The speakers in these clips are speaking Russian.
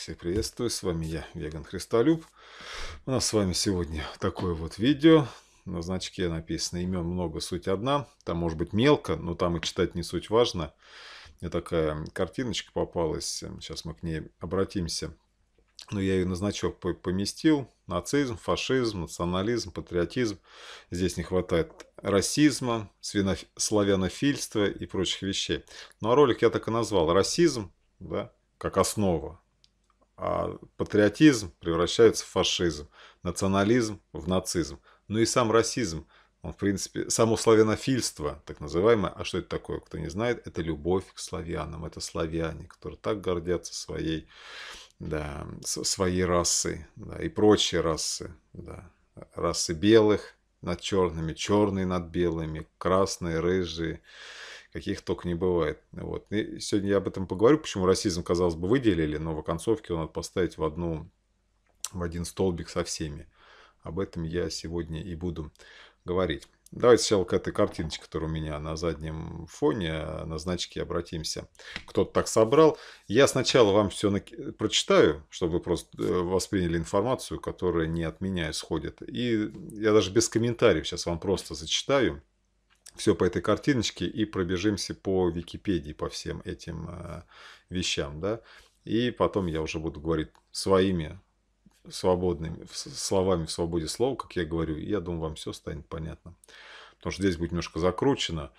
Всех приветствую, с вами я, Веган Христолюб. У нас с вами сегодня такое вот видео. На значке написано имен много, суть одна. Там может быть мелко, но там и читать не суть важно. Мне такая картиночка попалась, сейчас эм, мы к ней обратимся. Но я ее на значок поместил. Нацизм, фашизм, национализм, патриотизм. Здесь не хватает расизма, свиноф... славянофильства и прочих вещей. Ну а ролик я так и назвал. Расизм, да, как основа а патриотизм превращается в фашизм, национализм в нацизм. Ну и сам расизм, он, в принципе, само славянофильство, так называемое, а что это такое, кто не знает, это любовь к славянам, это славяне, которые так гордятся своей, да, своей расой, да, и прочие расы, да, расы белых над черными, черные над белыми, красные, рыжие, каких только не бывает. Вот. И сегодня я об этом поговорю, почему расизм, казалось бы, выделили, но в оконцовке он надо поставить в, одну, в один столбик со всеми. Об этом я сегодня и буду говорить. Давайте сначала к этой картиночке, которая у меня на заднем фоне, а, на значке обратимся. Кто-то так собрал. Я сначала вам все на... прочитаю, чтобы вы просто э, восприняли информацию, которая не от меня исходит. И я даже без комментариев сейчас вам просто зачитаю все по этой картиночке и пробежимся по Википедии, по всем этим э, вещам, да. И потом я уже буду говорить своими свободными словами в свободе слова, как я говорю, и я думаю, вам все станет понятно. Потому что здесь будет немножко закручено.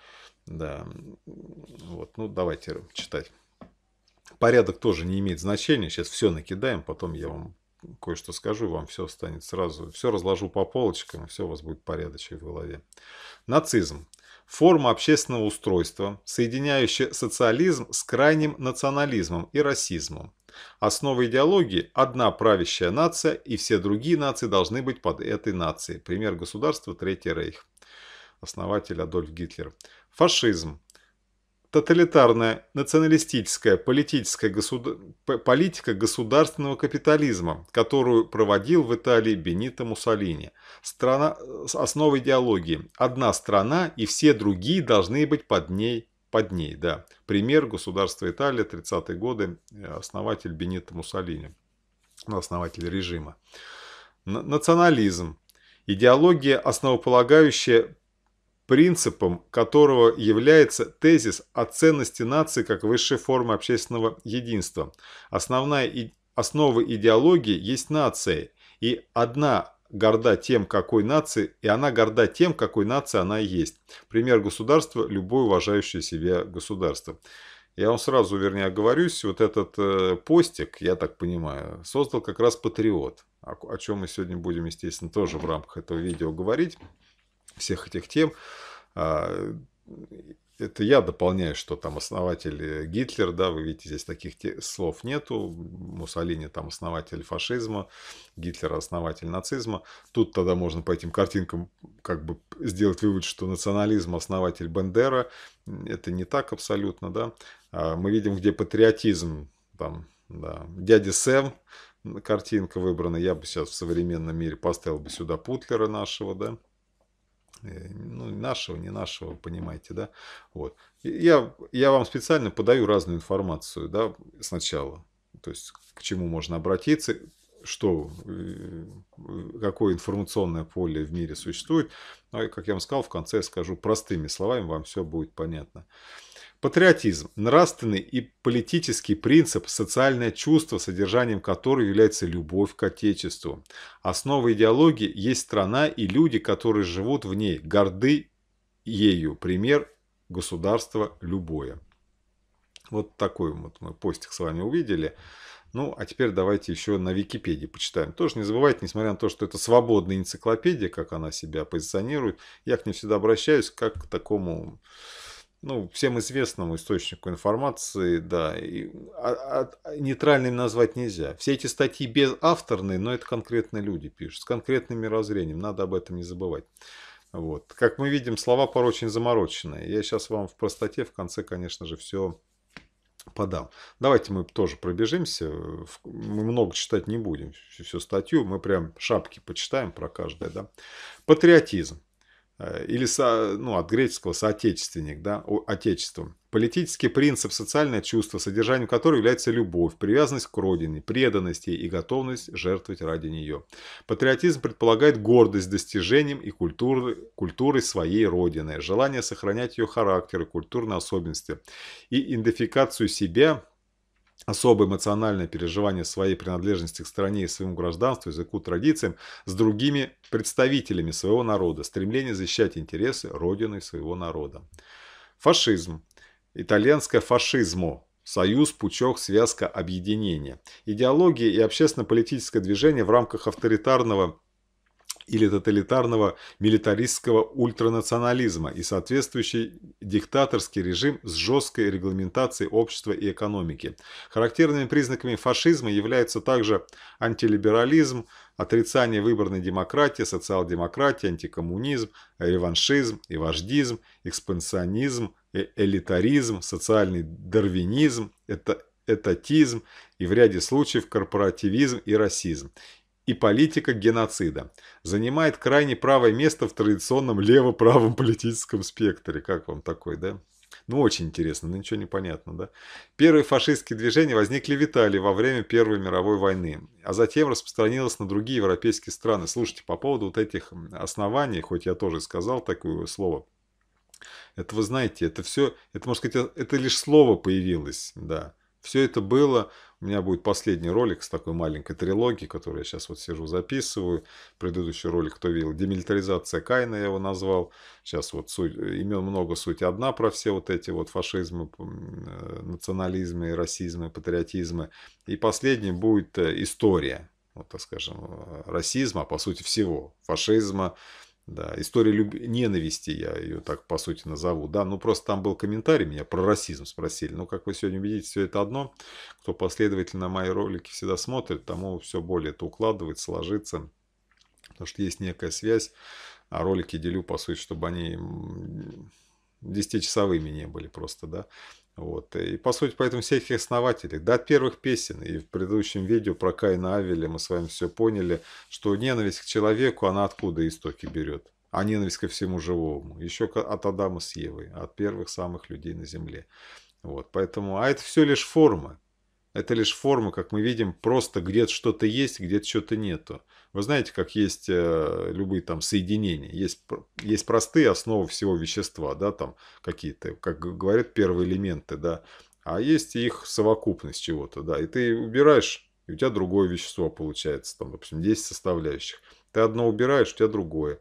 Да. Вот, ну, давайте читать. Порядок тоже не имеет значения. Сейчас все накидаем, потом я вам кое-что скажу, вам все станет сразу. Все разложу по полочкам, все у вас будет порядочек в голове. Нацизм форма общественного устройства, соединяющая социализм с крайним национализмом и расизмом. Основа идеологии – одна правящая нация, и все другие нации должны быть под этой нацией. Пример государства – Третий Рейх. Основатель Адольф Гитлер. Фашизм тоталитарная националистическая политическая государ... политика государственного капитализма, которую проводил в Италии Бенито Муссолини. Страна... Э, основа идеологии – одна страна и все другие должны быть под ней под ней, да. Пример государства Италия, 30-е годы, э, основатель Бенито Муссолини, ну, основатель режима. Национализм. Идеология, основополагающая принципом которого является тезис о ценности нации как высшей формы общественного единства. Основная и... Основа идеологии есть нация, и одна горда тем, какой нации, и она горда тем, какой нации она есть. Пример государства – любое уважающее себя государство. Я вам сразу, вернее, оговорюсь, вот этот э, постик, я так понимаю, создал как раз патриот, о, о чем мы сегодня будем, естественно, тоже в рамках этого видео говорить всех этих тем. А, это я дополняю, что там основатель Гитлер, да, вы видите, здесь таких слов нету. Муссолини там основатель фашизма, Гитлер основатель нацизма. Тут тогда можно по этим картинкам как бы сделать вывод, что национализм основатель Бендера. Это не так абсолютно, да. А, мы видим, где патриотизм, там, да, дядя Сэм, картинка выбрана. Я бы сейчас в современном мире поставил бы сюда Путлера нашего, да. Э, ну, нашего, не нашего, понимаете, да, вот. Я, я вам специально подаю разную информацию, да, сначала, то есть к чему можно обратиться, что, э, какое информационное поле в мире существует, ну, и, как я вам сказал, в конце скажу простыми словами, вам все будет понятно. Патриотизм – нравственный и политический принцип, социальное чувство, содержанием которого является любовь к Отечеству. Основа идеологии есть страна и люди, которые живут в ней, горды ею. Пример – государство любое. Вот такой вот мы постик с вами увидели. Ну, а теперь давайте еще на Википедии почитаем. Тоже не забывайте, несмотря на то, что это свободная энциклопедия, как она себя позиционирует, я к ней всегда обращаюсь как к такому ну, всем известному источнику информации, да, и, а, а, а нейтральным назвать нельзя. Все эти статьи безавторные, но это конкретные люди пишут, с конкретным мировоззрением, надо об этом не забывать. Вот. Как мы видим, слова порой очень замороченные. Я сейчас вам в простоте, в конце, конечно же, все подам. Давайте мы тоже пробежимся. Мы много читать не будем всю, всю статью. Мы прям шапки почитаем про каждое. Да? Патриотизм. Э, или со, ну, от греческого «соотечественник», да, «отечеством». Политический принцип – социальное чувство, содержанием которого является любовь, привязанность к родине, преданность ей и готовность жертвовать ради нее. Патриотизм предполагает гордость достижением и культурой, культурой своей родины, желание сохранять ее характер и культурные особенности, и идентификацию себя особое эмоциональное переживание своей принадлежности к стране и своему гражданству, языку, традициям с другими представителями своего народа, стремление защищать интересы Родины своего народа. Фашизм. Итальянское фашизмо. Союз, пучок, связка, объединение. Идеология и общественно-политическое движение в рамках авторитарного или тоталитарного милитаристского ультранационализма и соответствующий диктаторский режим с жесткой регламентацией общества и экономики. Характерными признаками фашизма являются также антилиберализм, отрицание выборной демократии, социал-демократия, антикоммунизм, реваншизм и вождизм, экспансионизм, э, элитаризм, социальный дарвинизм, это этатизм и в ряде случаев корпоративизм и расизм и политика геноцида. Занимает крайне правое место в традиционном лево-правом политическом спектре. Как вам такой, да? Ну, очень интересно, но ну, ничего не понятно, да? Первые фашистские движения возникли в Италии во время Первой мировой войны, а затем распространилось на другие европейские страны. Слушайте, по поводу вот этих оснований, хоть я тоже сказал такое слово, это вы знаете, это все, это, можно сказать, э, это лишь слово появилось, да. Все это было у меня будет последний ролик с такой маленькой трилогией, которую я сейчас вот сижу записываю. Предыдущий ролик, кто видел, демилитаризация Кайна я его назвал. Сейчас вот суть, э, имен много, суть одна про все вот эти вот фашизмы, э, национализмы, расизмы, патриотизмы. И последний будет э, история, вот так скажем, расизма, а по сути всего, фашизма, да, история люб... ненависти, я ее так по сути назову. Да, ну просто там был комментарий, меня про расизм спросили. Ну, как вы сегодня видите, все это одно. Кто последовательно мои ролики всегда смотрит, тому все более это укладывается, ложится. Потому что есть некая связь. А ролики делю, по сути, чтобы они 10-часовыми не были просто, да. Вот. И по сути, поэтому их основателей, до первых песен, и в предыдущем видео про Каина Авеля мы с вами все поняли, что ненависть к человеку, она откуда истоки берет? А ненависть ко всему живому. Еще от Адама с Евой, от первых самых людей на земле. Вот, поэтому, а это все лишь форма. Это лишь форма, как мы видим, просто где-то что-то есть, где-то что-то нету. Вы знаете, как есть э, любые там соединения, есть, есть простые основы всего вещества, да, там какие-то, как говорят, первые элементы, да, а есть их совокупность чего-то, да, и ты убираешь, и у тебя другое вещество получается, там, допустим, 10 составляющих. Ты одно убираешь, у тебя другое.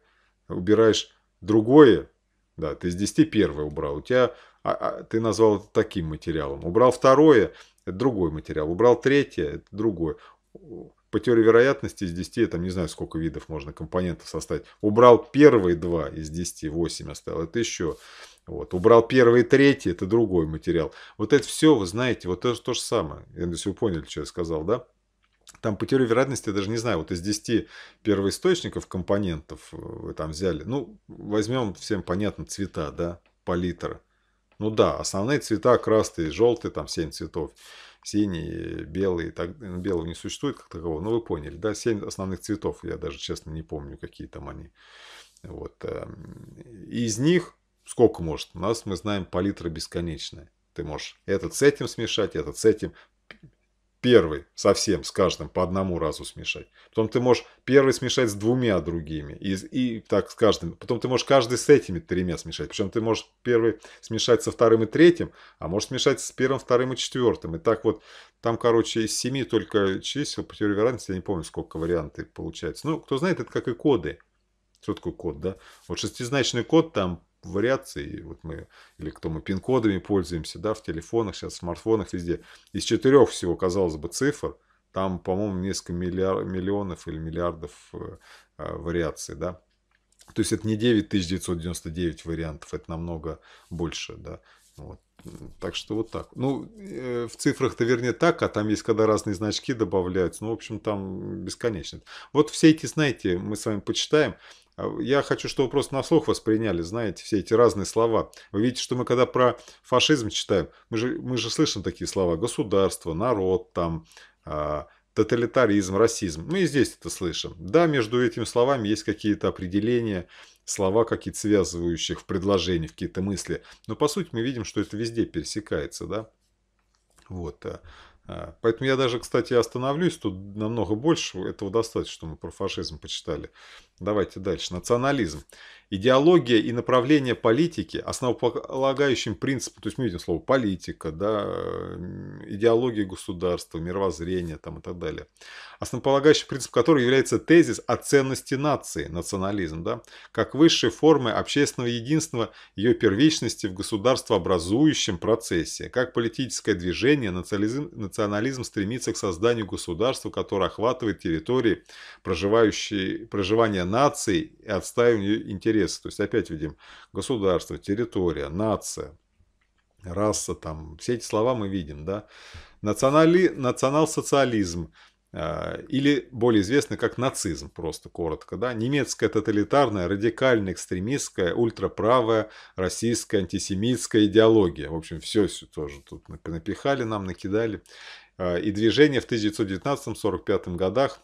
Убираешь другое, да, ты из 10 первое убрал, у тебя, а, а, ты назвал это таким материалом. Убрал второе, это другой материал. Убрал третье, это другой. По теории вероятности из 10, там не знаю, сколько видов можно компонентов составить. Убрал первые два из 10, 8 оставил, это еще. Вот. Убрал первые трети, это другой материал. Вот это все, вы знаете, вот это то же самое. Я надеюсь, вы поняли, что я сказал, да? Там по теории вероятности, я даже не знаю, вот из 10 первоисточников компонентов э, вы там взяли, ну, возьмем всем понятно цвета, да, палитра ну да, основные цвета красные, желтые, там 7 цветов, синий, белый, так, ну, белого не существует как такового, но ну, вы поняли, да, 7 основных цветов, я даже честно не помню, какие там они. Вот. Эм, из них сколько может? У нас, мы знаем, палитра бесконечная. Ты можешь этот с этим смешать, этот с этим, первый совсем с каждым по одному разу смешать. Потом ты можешь первый смешать с двумя другими. И, и так с каждым. Потом ты можешь каждый с этими тремя смешать. Причем ты можешь первый смешать со вторым и третьим, а можешь смешать с первым, вторым и четвертым. И так вот, там, короче, из семи только чисел по теории вероятности, я не помню, сколько вариантов получается. Ну, кто знает, это как и коды. Что такое код, да? Вот шестизначный код там вариаций. Вот мы, или кто мы пин-кодами пользуемся, да, в телефонах, сейчас в смартфонах, везде. Из четырех всего, казалось бы, цифр, там, по-моему, несколько миллиар, миллионов или миллиардов э, э, вариаций, да. То есть это не 9999 вариантов, это намного больше, да. Вот. Так что вот так. Ну, э, в цифрах-то вернее так, а там есть, когда разные значки добавляются. Ну, в общем, там бесконечно. Вот все эти, знаете, мы с вами почитаем. А я хочу, чтобы вы просто на слух восприняли, знаете, все эти разные слова. Вы видите, что мы когда про фашизм читаем, мы же, мы же слышим такие слова. Государство, народ, там, э, тоталитаризм, расизм. Мы ну и здесь это слышим. Да, между этими словами есть какие-то определения, слова какие-то связывающих в предложении, в какие-то мысли. Но по сути мы видим, что это везде пересекается, да. Вот. Э. А, поэтому я даже, кстати, остановлюсь, тут намного больше, этого достаточно, что мы про фашизм почитали. Давайте дальше. Национализм идеология и направление политики, основополагающим принципом, то есть мы видим слово политика, да, э, идеология государства, мировоззрение там, и так далее, основополагающим принцип которого является тезис о ценности нации, национализм, да, как высшей формы общественного единства, ее первичности в государствообразующем процессе, как политическое движение национализм, национализм стремится к созданию государства, которое охватывает территории проживающие, проживания нации и отстаивание интересов интересы. То есть опять видим государство, территория, нация, раса, там, все эти слова мы видим, да. Национали... Национал-социализм, а, или более известный как нацизм, просто коротко, да. Немецкая тоталитарная, радикальная, экстремистская, ультраправая, российская, антисемитская идеология. В общем, все, все тоже тут напихали нам, накидали. А, и движение в 1919-1945 годах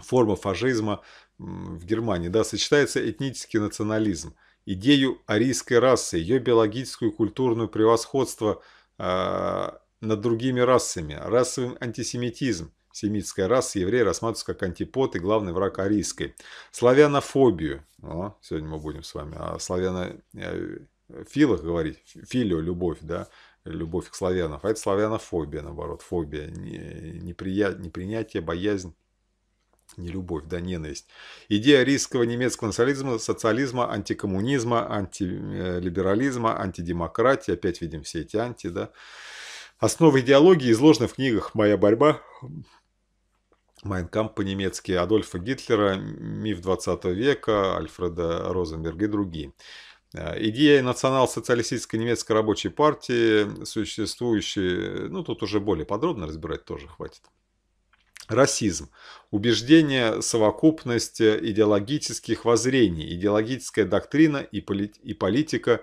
форма фашизма в Германии, да, сочетается этнический национализм, идею арийской расы, ее биологическую и культурную превосходство э, над другими расами, расовый антисемитизм, семитская раса, евреи рассматриваются как антипод и главный враг арийской, славянофобию, о, сегодня мы будем с вами о славянофилах э, говорить, филио, любовь, да, любовь к славянам, а это славянофобия, наоборот, фобия, неприятие, непринятие, боязнь не любовь да, ненависть. Идея рисского немецкого национализма, социализма, антикоммунизма, антилиберализма, э, антидемократии, опять видим все эти анти, да. Основы идеологии изложены в книгах «Моя борьба», Майнкамп по-немецки, Адольфа Гитлера, миф 20 века, Альфреда Розенберга и другие. Э, идея национал-социалистической немецкой рабочей партии, существующей, э, ну тут уже более подробно разбирать тоже хватит. Расизм. Убеждение, совокупность идеологических воззрений, идеологическая доктрина и, полит, и политика,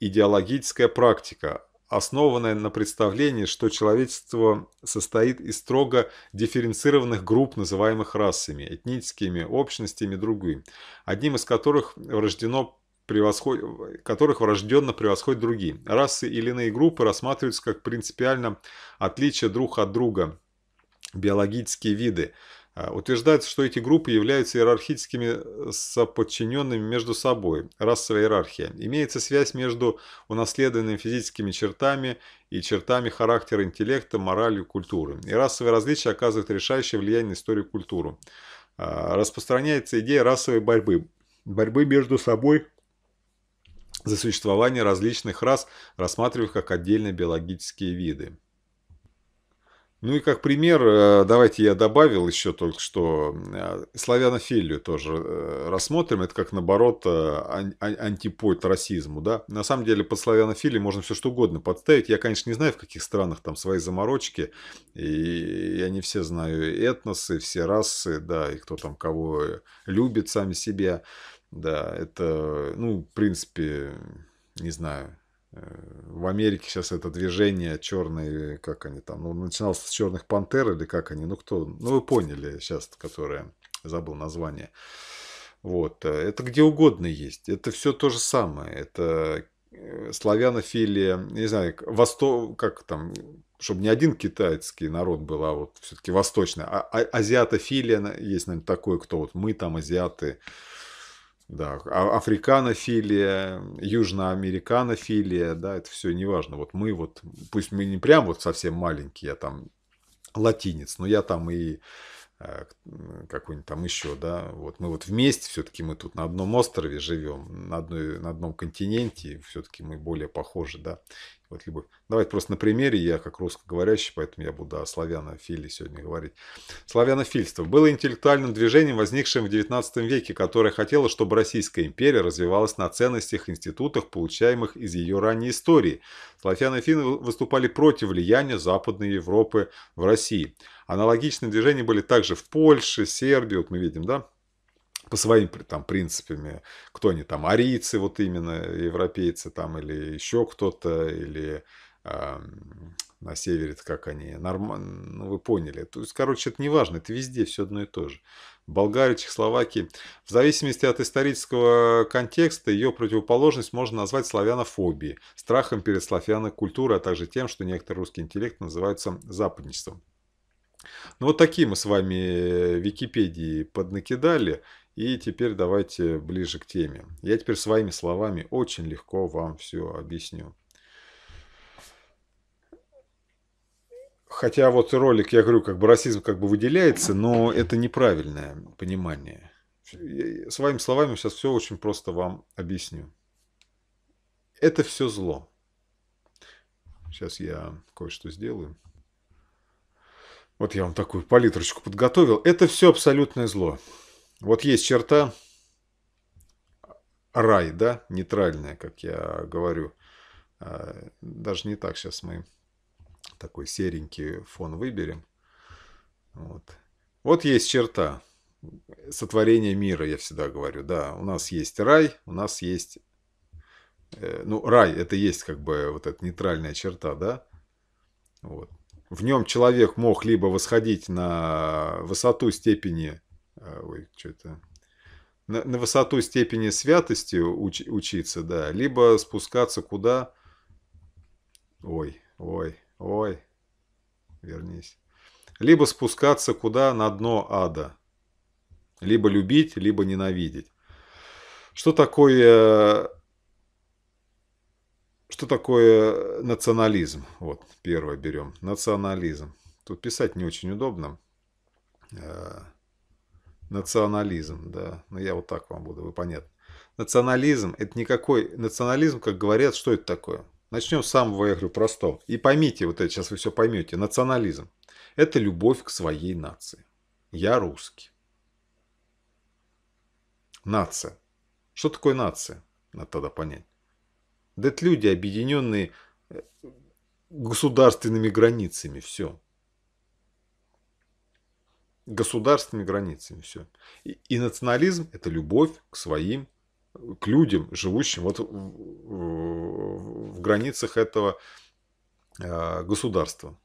идеологическая практика, основанная на представлении, что человечество состоит из строго дифференцированных групп, называемых расами, этническими, общностями и другими, одним из которых рождено превосход... которых врожденно превосходят другие. Расы или иные группы рассматриваются как принципиально отличие друг от друга биологические виды. А, утверждается, что эти группы являются иерархическими э, соподчиненными между собой, расовая иерархия. Имеется связь между унаследованными физическими чертами и чертами характера интеллекта, моралью, культуры. И расовые различия оказывают решающее влияние на историю и культуру. А, распространяется идея расовой борьбы. Борьбы между собой за существование различных рас, рассматриваемых как отдельные биологические виды. Ну и как пример, э, давайте я добавил еще только что, э, славянофилию тоже э, рассмотрим, это как наоборот антипод расизму, да. На самом деле под славянофилией можно все что угодно подставить, я, конечно, не знаю, в каких странах там свои заморочки, и я не все знаю этносы, все расы, да, и кто там кого любит сами себя, да, это, ну, в принципе, не знаю, в Америке сейчас это движение черные, как они там, ну, начиналось с черных пантер или как они, ну, кто, ну, вы поняли сейчас, которое, забыл название. Вот, э, это где угодно есть, это все то же самое, это э, славянофилия, не знаю, восток, как там, чтобы не один китайский народ был, а вот все-таки восточный, а, а азиатофилия есть, наверное, такой, кто вот мы там азиаты, да, а, африканофилия, южноамериканофилия, да, это все неважно. Вот мы вот, пусть мы не прям вот совсем маленькие, я там латинец, но я там и э, какой-нибудь там еще, да, вот мы вот вместе, все-таки мы тут на одном острове живем, на, одной, на одном континенте, все-таки мы более похожи, да, вот любовь. Давайте просто на примере, я как русскоговорящий, поэтому я буду о славянофиле сегодня говорить. Славянофильство было интеллектуальным движением, возникшим в XIX веке, которое хотело, чтобы Российская империя развивалась на ценностях, и институтах, получаемых из ее ранней истории. Славянофилы выступали против влияния Западной Европы в России. Аналогичные движения были также в Польше, Сербии, вот мы видим, да, по своим там принципами, кто они там, арийцы вот именно, европейцы там или еще кто-то, или э, на севере как они, нормально, ну вы поняли. То есть, короче, это не важно, это везде все одно и то же. Болгарии, Чехословакии. В зависимости от исторического контекста ее противоположность можно назвать славянофобией, страхом перед славянной культурой, а также тем, что некоторые русский интеллект называются западничеством. Ну вот такие мы с вами э, Википедии поднакидали. И теперь давайте ближе к теме. Я теперь своими словами очень легко вам все объясню. Хотя вот ролик, я говорю, как бы расизм как бы выделяется, но это неправильное понимание. Своими словами сейчас все очень просто вам объясню. Это все зло. Сейчас я кое-что сделаю. Вот я вам такую палитрочку подготовил. Это все абсолютное зло. Вот есть черта рай, да, нейтральная, как я говорю. А, даже не так, сейчас мы такой серенький фон выберем. Вот, вот есть черта сотворения мира, я всегда говорю, да, у нас есть рай, у нас есть, э, ну, рай, это есть как бы вот эта нейтральная черта, да, вот. В нем человек мог либо восходить на высоту степени а, ой, что это, на, на высоту степени святости уч, учиться, да, либо спускаться куда, ой, ой, ой, вернись, либо спускаться куда на дно ада, либо любить, либо ненавидеть. Что такое что такое национализм? Вот, первое берем. Национализм. Тут писать не очень удобно. А, Национализм, да. Но ну, я вот так вам буду, вы понятно. Национализм – это никакой национализм, как говорят, что это такое? Начнем с самого, я говорю, простого. И поймите, вот это сейчас вы все поймете. Национализм – это любовь к своей нации. Я русский. Нация. Что такое нация? Надо тогда понять. Да это люди, объединенные э, государственными границами, все государственными границами все. И, и национализм – это любовь к своим, к людям, живущим вот в, в, в границах этого э, государства.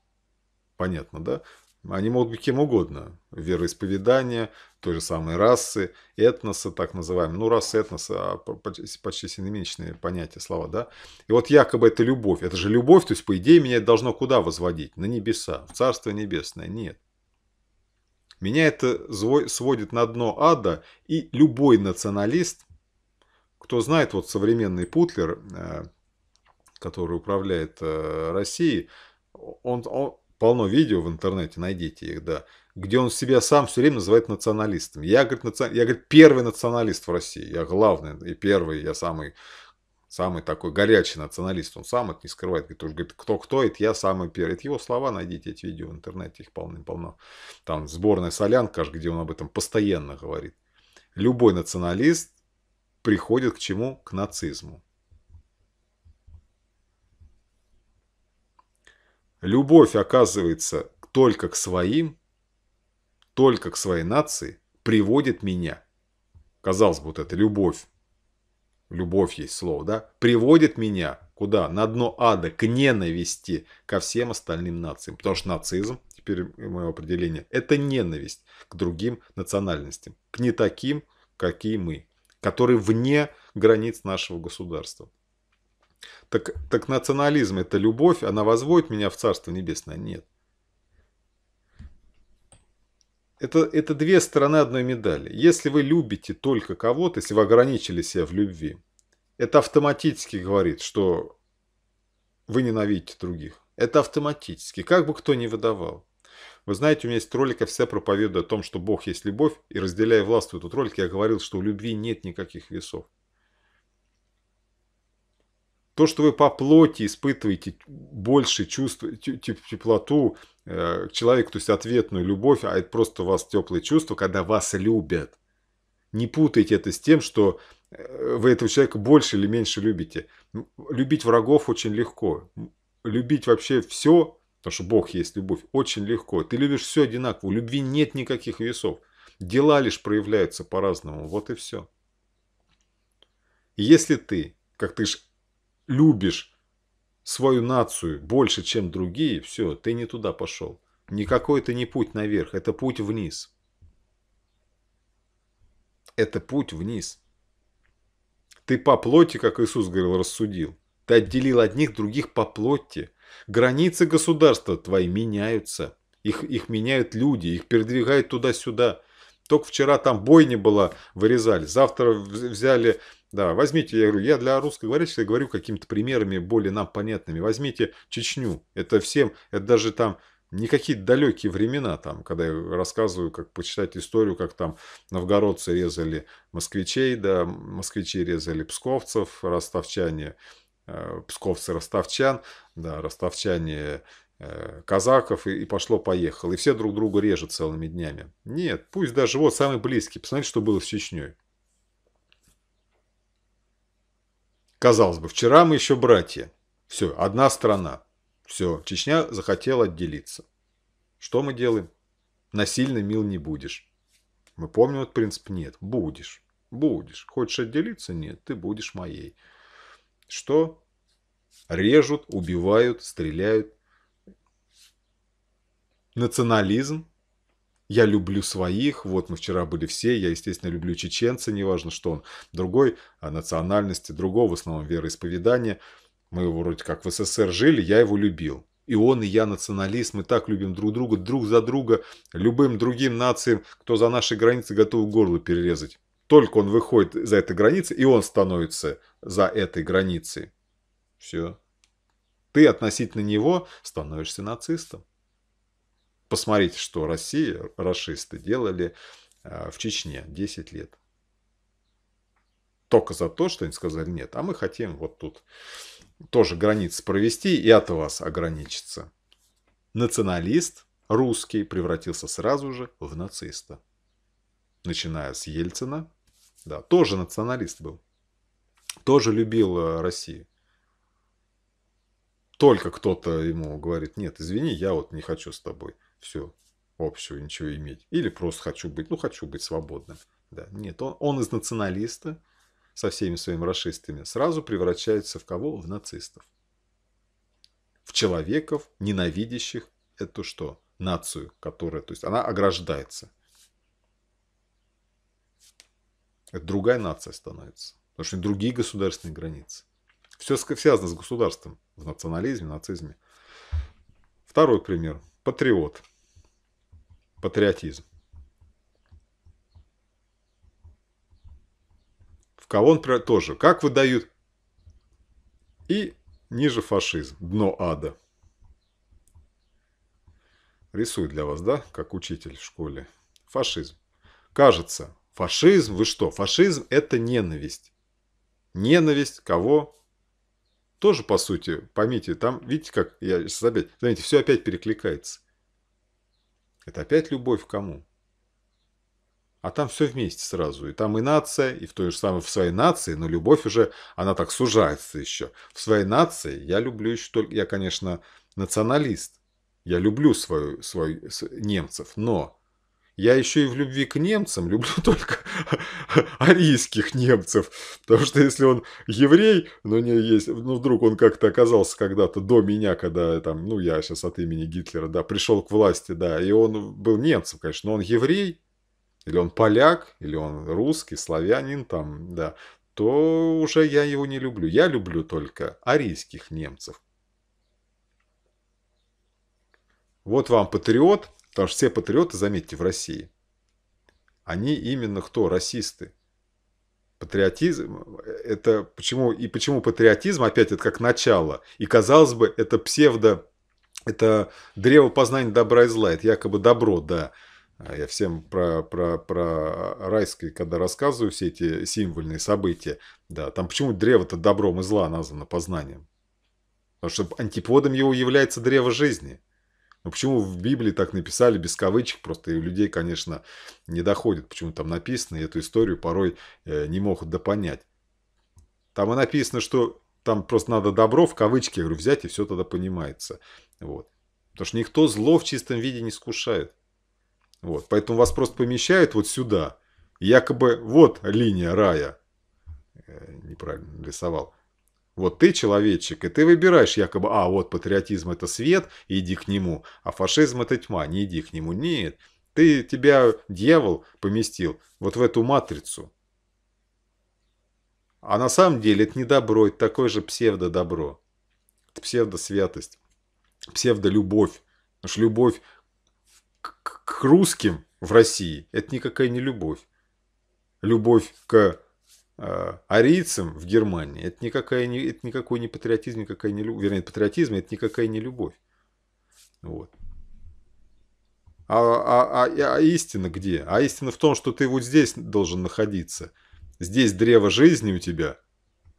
Понятно, да? Они могут быть кем угодно. вероисповедание той же самой расы, этноса, так называемые. Ну, расы, этноса, почти, почти синонимичные понятия, слова, да? И вот якобы это любовь. Это же любовь, то есть, по идее, меня это должно куда возводить? На небеса, в Царство Небесное. Нет. Меня это сводит на дно ада, и любой националист, кто знает вот современный Путлер, э, который управляет э, Россией, он, он полно видео в интернете, найдите их, да, где он себя сам все время называет националистом. Я, говорит, наци... я говорит, первый националист в России, я главный и первый, я самый Самый такой горячий националист, он сам это не скрывает. Говорит, уж, говорит, кто-кто, это я самый первый. Это его слова, найдите эти видео в интернете, их полным-полно. Там сборная солянка, аж, где он об этом постоянно говорит. Любой националист приходит к чему? К нацизму. Любовь оказывается только к своим, только к своей нации приводит меня. Казалось бы, вот эта любовь любовь есть слово, да, приводит меня куда? На дно ада, к ненависти ко всем остальным нациям. Потому что нацизм, теперь мое определение, это ненависть к другим национальностям, к не таким, какие мы, которые вне границ нашего государства. Так, так национализм – это любовь, она возводит меня в Царство Небесное? Нет. это, это две стороны одной медали. Если вы любите только кого-то, если вы ограничили себя в любви, это автоматически говорит, что вы ненавидите других. Это автоматически, как бы кто ни выдавал. Вы знаете, у меня есть ролик, я вся проповедую о том, что Бог есть любовь, и разделяя властвует этот ролик, я говорил, что у любви нет никаких весов то, что вы по плоти испытываете больше чувств, теплоту э, человеку, то есть ответную любовь, а это просто у вас теплые чувства, когда вас любят. Не путайте это с тем, что э, вы этого человека больше или меньше любите. Любить врагов очень легко. Любить вообще все, потому что Бог есть любовь, очень легко. Ты любишь все одинаково. У любви нет никаких весов. Дела лишь проявляются по-разному. Вот и все. Если ты, как ты же любишь свою нацию больше, чем другие, все, ты не туда пошел. Никакой это не путь наверх, это путь вниз. Это путь вниз. Ты по плоти, как Иисус говорил, рассудил. Ты отделил одних других по плоти. Границы государства твои меняются. Их, их меняют люди, их передвигают туда-сюда. Только вчера там бойня была, вырезали. Завтра взяли да, возьмите, я говорю, я для русскоговорящих говорю какими-то примерами более нам понятными. Возьмите Чечню. Это всем, это даже там никакие далекие времена, там, когда я рассказываю, как почитать историю, как там новгородцы резали москвичей, да, москвичи резали псковцев, ростовчане, э, псковцы ростовчан, да, ростовчане э, казаков, и, и пошло-поехало. И все друг друга режут целыми днями. Нет, пусть даже вот самый близкий. Посмотрите, что было с Чечней. Казалось бы, вчера мы еще братья. Все, одна страна. Все, Чечня захотела отделиться. Что мы делаем? Насильно мил не будешь. Мы помним этот принцип? Нет, будешь. Будешь. Хочешь отделиться? Нет, ты будешь моей. Что? Режут, убивают, стреляют. Национализм я люблю своих, вот мы вчера были все, я, естественно, люблю чеченца, неважно, что он другой национальности, другого, в основном, вероисповедания. Мы вроде как в СССР жили, я его любил. И он, и я националист, мы так любим друг друга, друг за друга, любым другим нациям, кто за наши границы готов горло перерезать. Только он выходит за этой границы, и он становится за этой границей. Все. Ты относительно него становишься нацистом. Посмотрите, что Россия, расисты делали а, в Чечне 10 лет. Только за то, что они сказали нет. А мы хотим вот тут тоже границы провести и от вас ограничиться. Националист русский превратился сразу же в нациста. Начиная с Ельцина. Да, тоже националист был. Тоже любил э, Россию только кто-то ему говорит, нет, извини, я вот не хочу с тобой все общего ничего иметь. Или просто хочу быть, ну, хочу быть свободным. Да. Нет, он, он из националиста со всеми своими расистами сразу превращается в кого? В нацистов. В человеков, ненавидящих эту что? Нацию, которая, то есть она ограждается. Это другая нация становится. Потому что другие государственные границы. Все связано с государством в национализме, нацизме. Второй пример. Патриот патриотизм. В кого он тоже. Как выдают? И ниже фашизм, дно ада. Рисую для вас, да, как учитель в школе. Фашизм. Кажется, фашизм, вы что, фашизм – это ненависть. Ненависть кого? Тоже, по сути, поймите, там, видите, как я опять, знаете, все опять перекликается. Это опять любовь к кому? А там все вместе сразу. И там и нация, и в той же самой в своей нации, но любовь уже, она так сужается еще. В своей нации я люблю еще только, я, конечно, националист. Я люблю свою, свою немцев, но я еще и в любви к немцам люблю только арийских немцев. Потому что если он еврей, ну не есть, ну вдруг он как-то оказался когда-то до меня, когда там, ну я сейчас от имени Гитлера, да, пришел к власти, да, и он был немцем, конечно, но он еврей, или он поляк, или он русский, славянин там, да, то уже я его не люблю. Я люблю только арийских немцев. Вот вам патриот – Потому что все патриоты, заметьте, в России, они именно кто? Расисты. Патриотизм – это почему, и почему патриотизм опять это как начало. И казалось бы, это псевдо, это древо познания добра и зла, это якобы добро, да. Я всем про, про, про райское, когда рассказываю все эти символьные события, да, там почему древо-то добром и зла названо познанием? Потому что антиподом его является древо жизни – но ну, почему в Библии так написали без кавычек, просто и людей, конечно, не доходит, почему там написано, и эту историю порой э, не могут допонять. Там и написано, что там просто надо добро в кавычки, говорю, взять, и все тогда понимается. Вот. Потому что никто зло в чистом виде не скушает. Вот. Поэтому вас просто помещают вот сюда. Якобы вот линия рая. Я э, неправильно рисовал. Вот ты человечек, и ты выбираешь якобы, а, вот патриотизм это свет, иди к нему, а фашизм это тьма, не иди к нему. Нет, ты, тебя дьявол поместил вот в эту матрицу. А на самом деле это не добро, это такое же псевдодобро. Это псевдосвятость, псевдолюбовь. Потому что любовь к, к, к русским в России – это никакая не любовь. Любовь к Э, арийцам в Германии, это, никакая не, это никакой не патриотизм, никакая не любовь. Вернее, патриотизм это никакая не любовь. Вот. А, а, а, а, а истина где? А истина в том, что ты вот здесь должен находиться. Здесь древо жизни у тебя,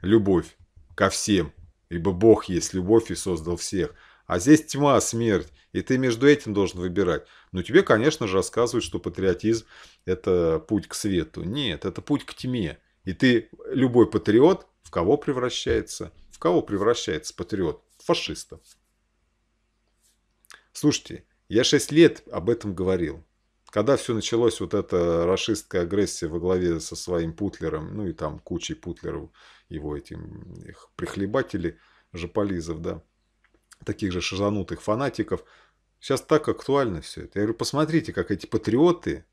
любовь ко всем. Ибо Бог есть любовь и создал всех. А здесь тьма, смерть, и ты между этим должен выбирать. Но тебе, конечно же, рассказывают, что патриотизм – это путь к свету. Нет, это путь к тьме. И ты, любой патриот, в кого превращается? В кого превращается патриот? В фашиста. Слушайте, я 6 лет об этом говорил. Когда все началось, вот эта расистская агрессия во главе со своим Путлером, ну и там кучей Путлеров, его этим, их прихлебатели, жополизов, да, таких же шизанутых фанатиков. Сейчас так актуально все это. Я говорю, посмотрите, как эти патриоты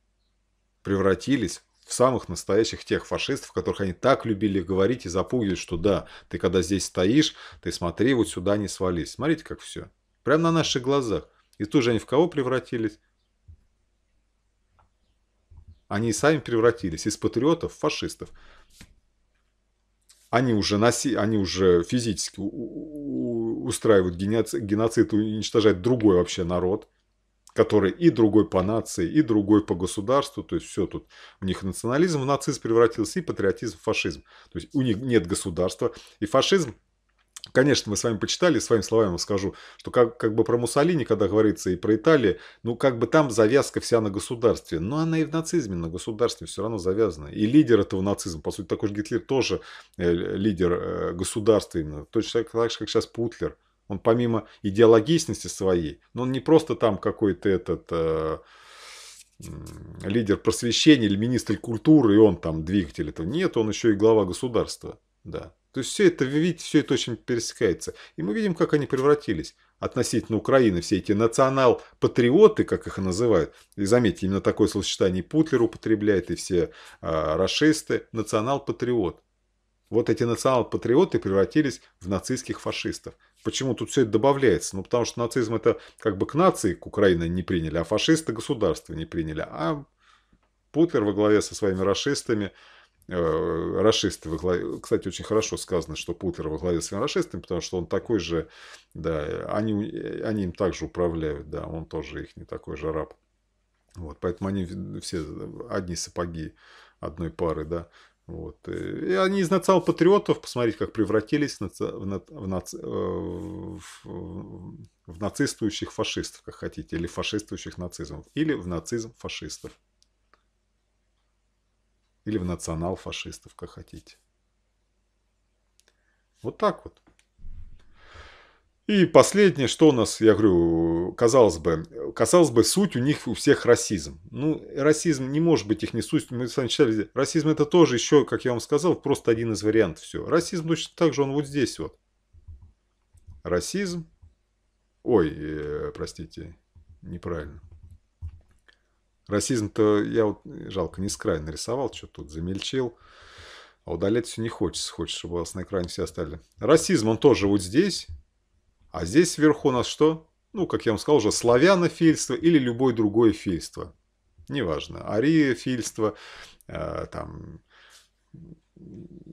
превратились в самых настоящих тех фашистов, которых они так любили говорить и запугивать, что да, ты когда здесь стоишь, ты смотри, вот сюда не свались. Смотрите, как все. Прямо на наших глазах. И тут же они в кого превратились? Они и сами превратились из патриотов в фашистов. Они уже, наси... они уже физически устраивают геноцид, уничтожают другой вообще народ который и другой по нации, и другой по государству, то есть все тут. У них национализм в нацизм превратился, и патриотизм в фашизм. То есть у них нет государства, и фашизм Конечно, мы с вами почитали, своими словами скажу, что как, как бы про Муссолини, когда говорится и про Италию, ну как бы там завязка вся на государстве, но она и в нацизме на государстве все равно завязана. И лидер этого нацизма, по сути, такой же Гитлер тоже э, лидер э, государства именно, точно так же, как сейчас Путлер. Он помимо идеологичности своей, но он не просто там какой-то этот э, лидер просвещения или министр культуры, и он там двигатель этого. Нет, он еще и глава государства. Да. То есть все это, видите, все это очень пересекается. И мы видим, как они превратились относительно Украины. Все эти национал-патриоты, как их и называют. И заметьте, именно такое словосочетание Путлер употребляет, и все э, расисты. Национал-патриот. Вот эти национал-патриоты превратились в нацистских фашистов. Почему тут все это добавляется? Ну, потому что нацизм это как бы к нации к Украине не приняли, а фашисты государства не приняли. А Путлер во главе со своими расистами, э, расисты во главе, кстати, очень хорошо сказано, что Путлер во главе со своими расистами, потому что он такой же, да, они, они им также управляют, да, он тоже их не такой же раб. Вот, поэтому они все одни сапоги одной пары, да, вот. И они из национал-патриотов, посмотрите, как превратились в, наци... в, наци... Э, в... в нацистующих фашистов, как хотите, или фашистующих нацизмов, или в нацизм фашистов, или в национал-фашистов, как хотите. Вот так вот. И последнее, что у нас, я говорю, казалось бы, казалось бы, суть у них у всех расизм. Ну, расизм не может быть их не суть. Мы с вами читали, расизм это тоже еще, как я вам сказал, просто один из вариантов. Все. Расизм точно так же, он вот здесь вот. Расизм. Ой, э, простите, неправильно. Расизм-то я вот, жалко, не с края нарисовал, что тут замельчил. А удалять все не хочется. Хочется, чтобы у вас на экране все остали. Расизм, он тоже вот здесь. А здесь сверху у нас что? Ну, как я вам сказал уже, славянофильство или любое другое фильство. Неважно, ариефильство, э, там...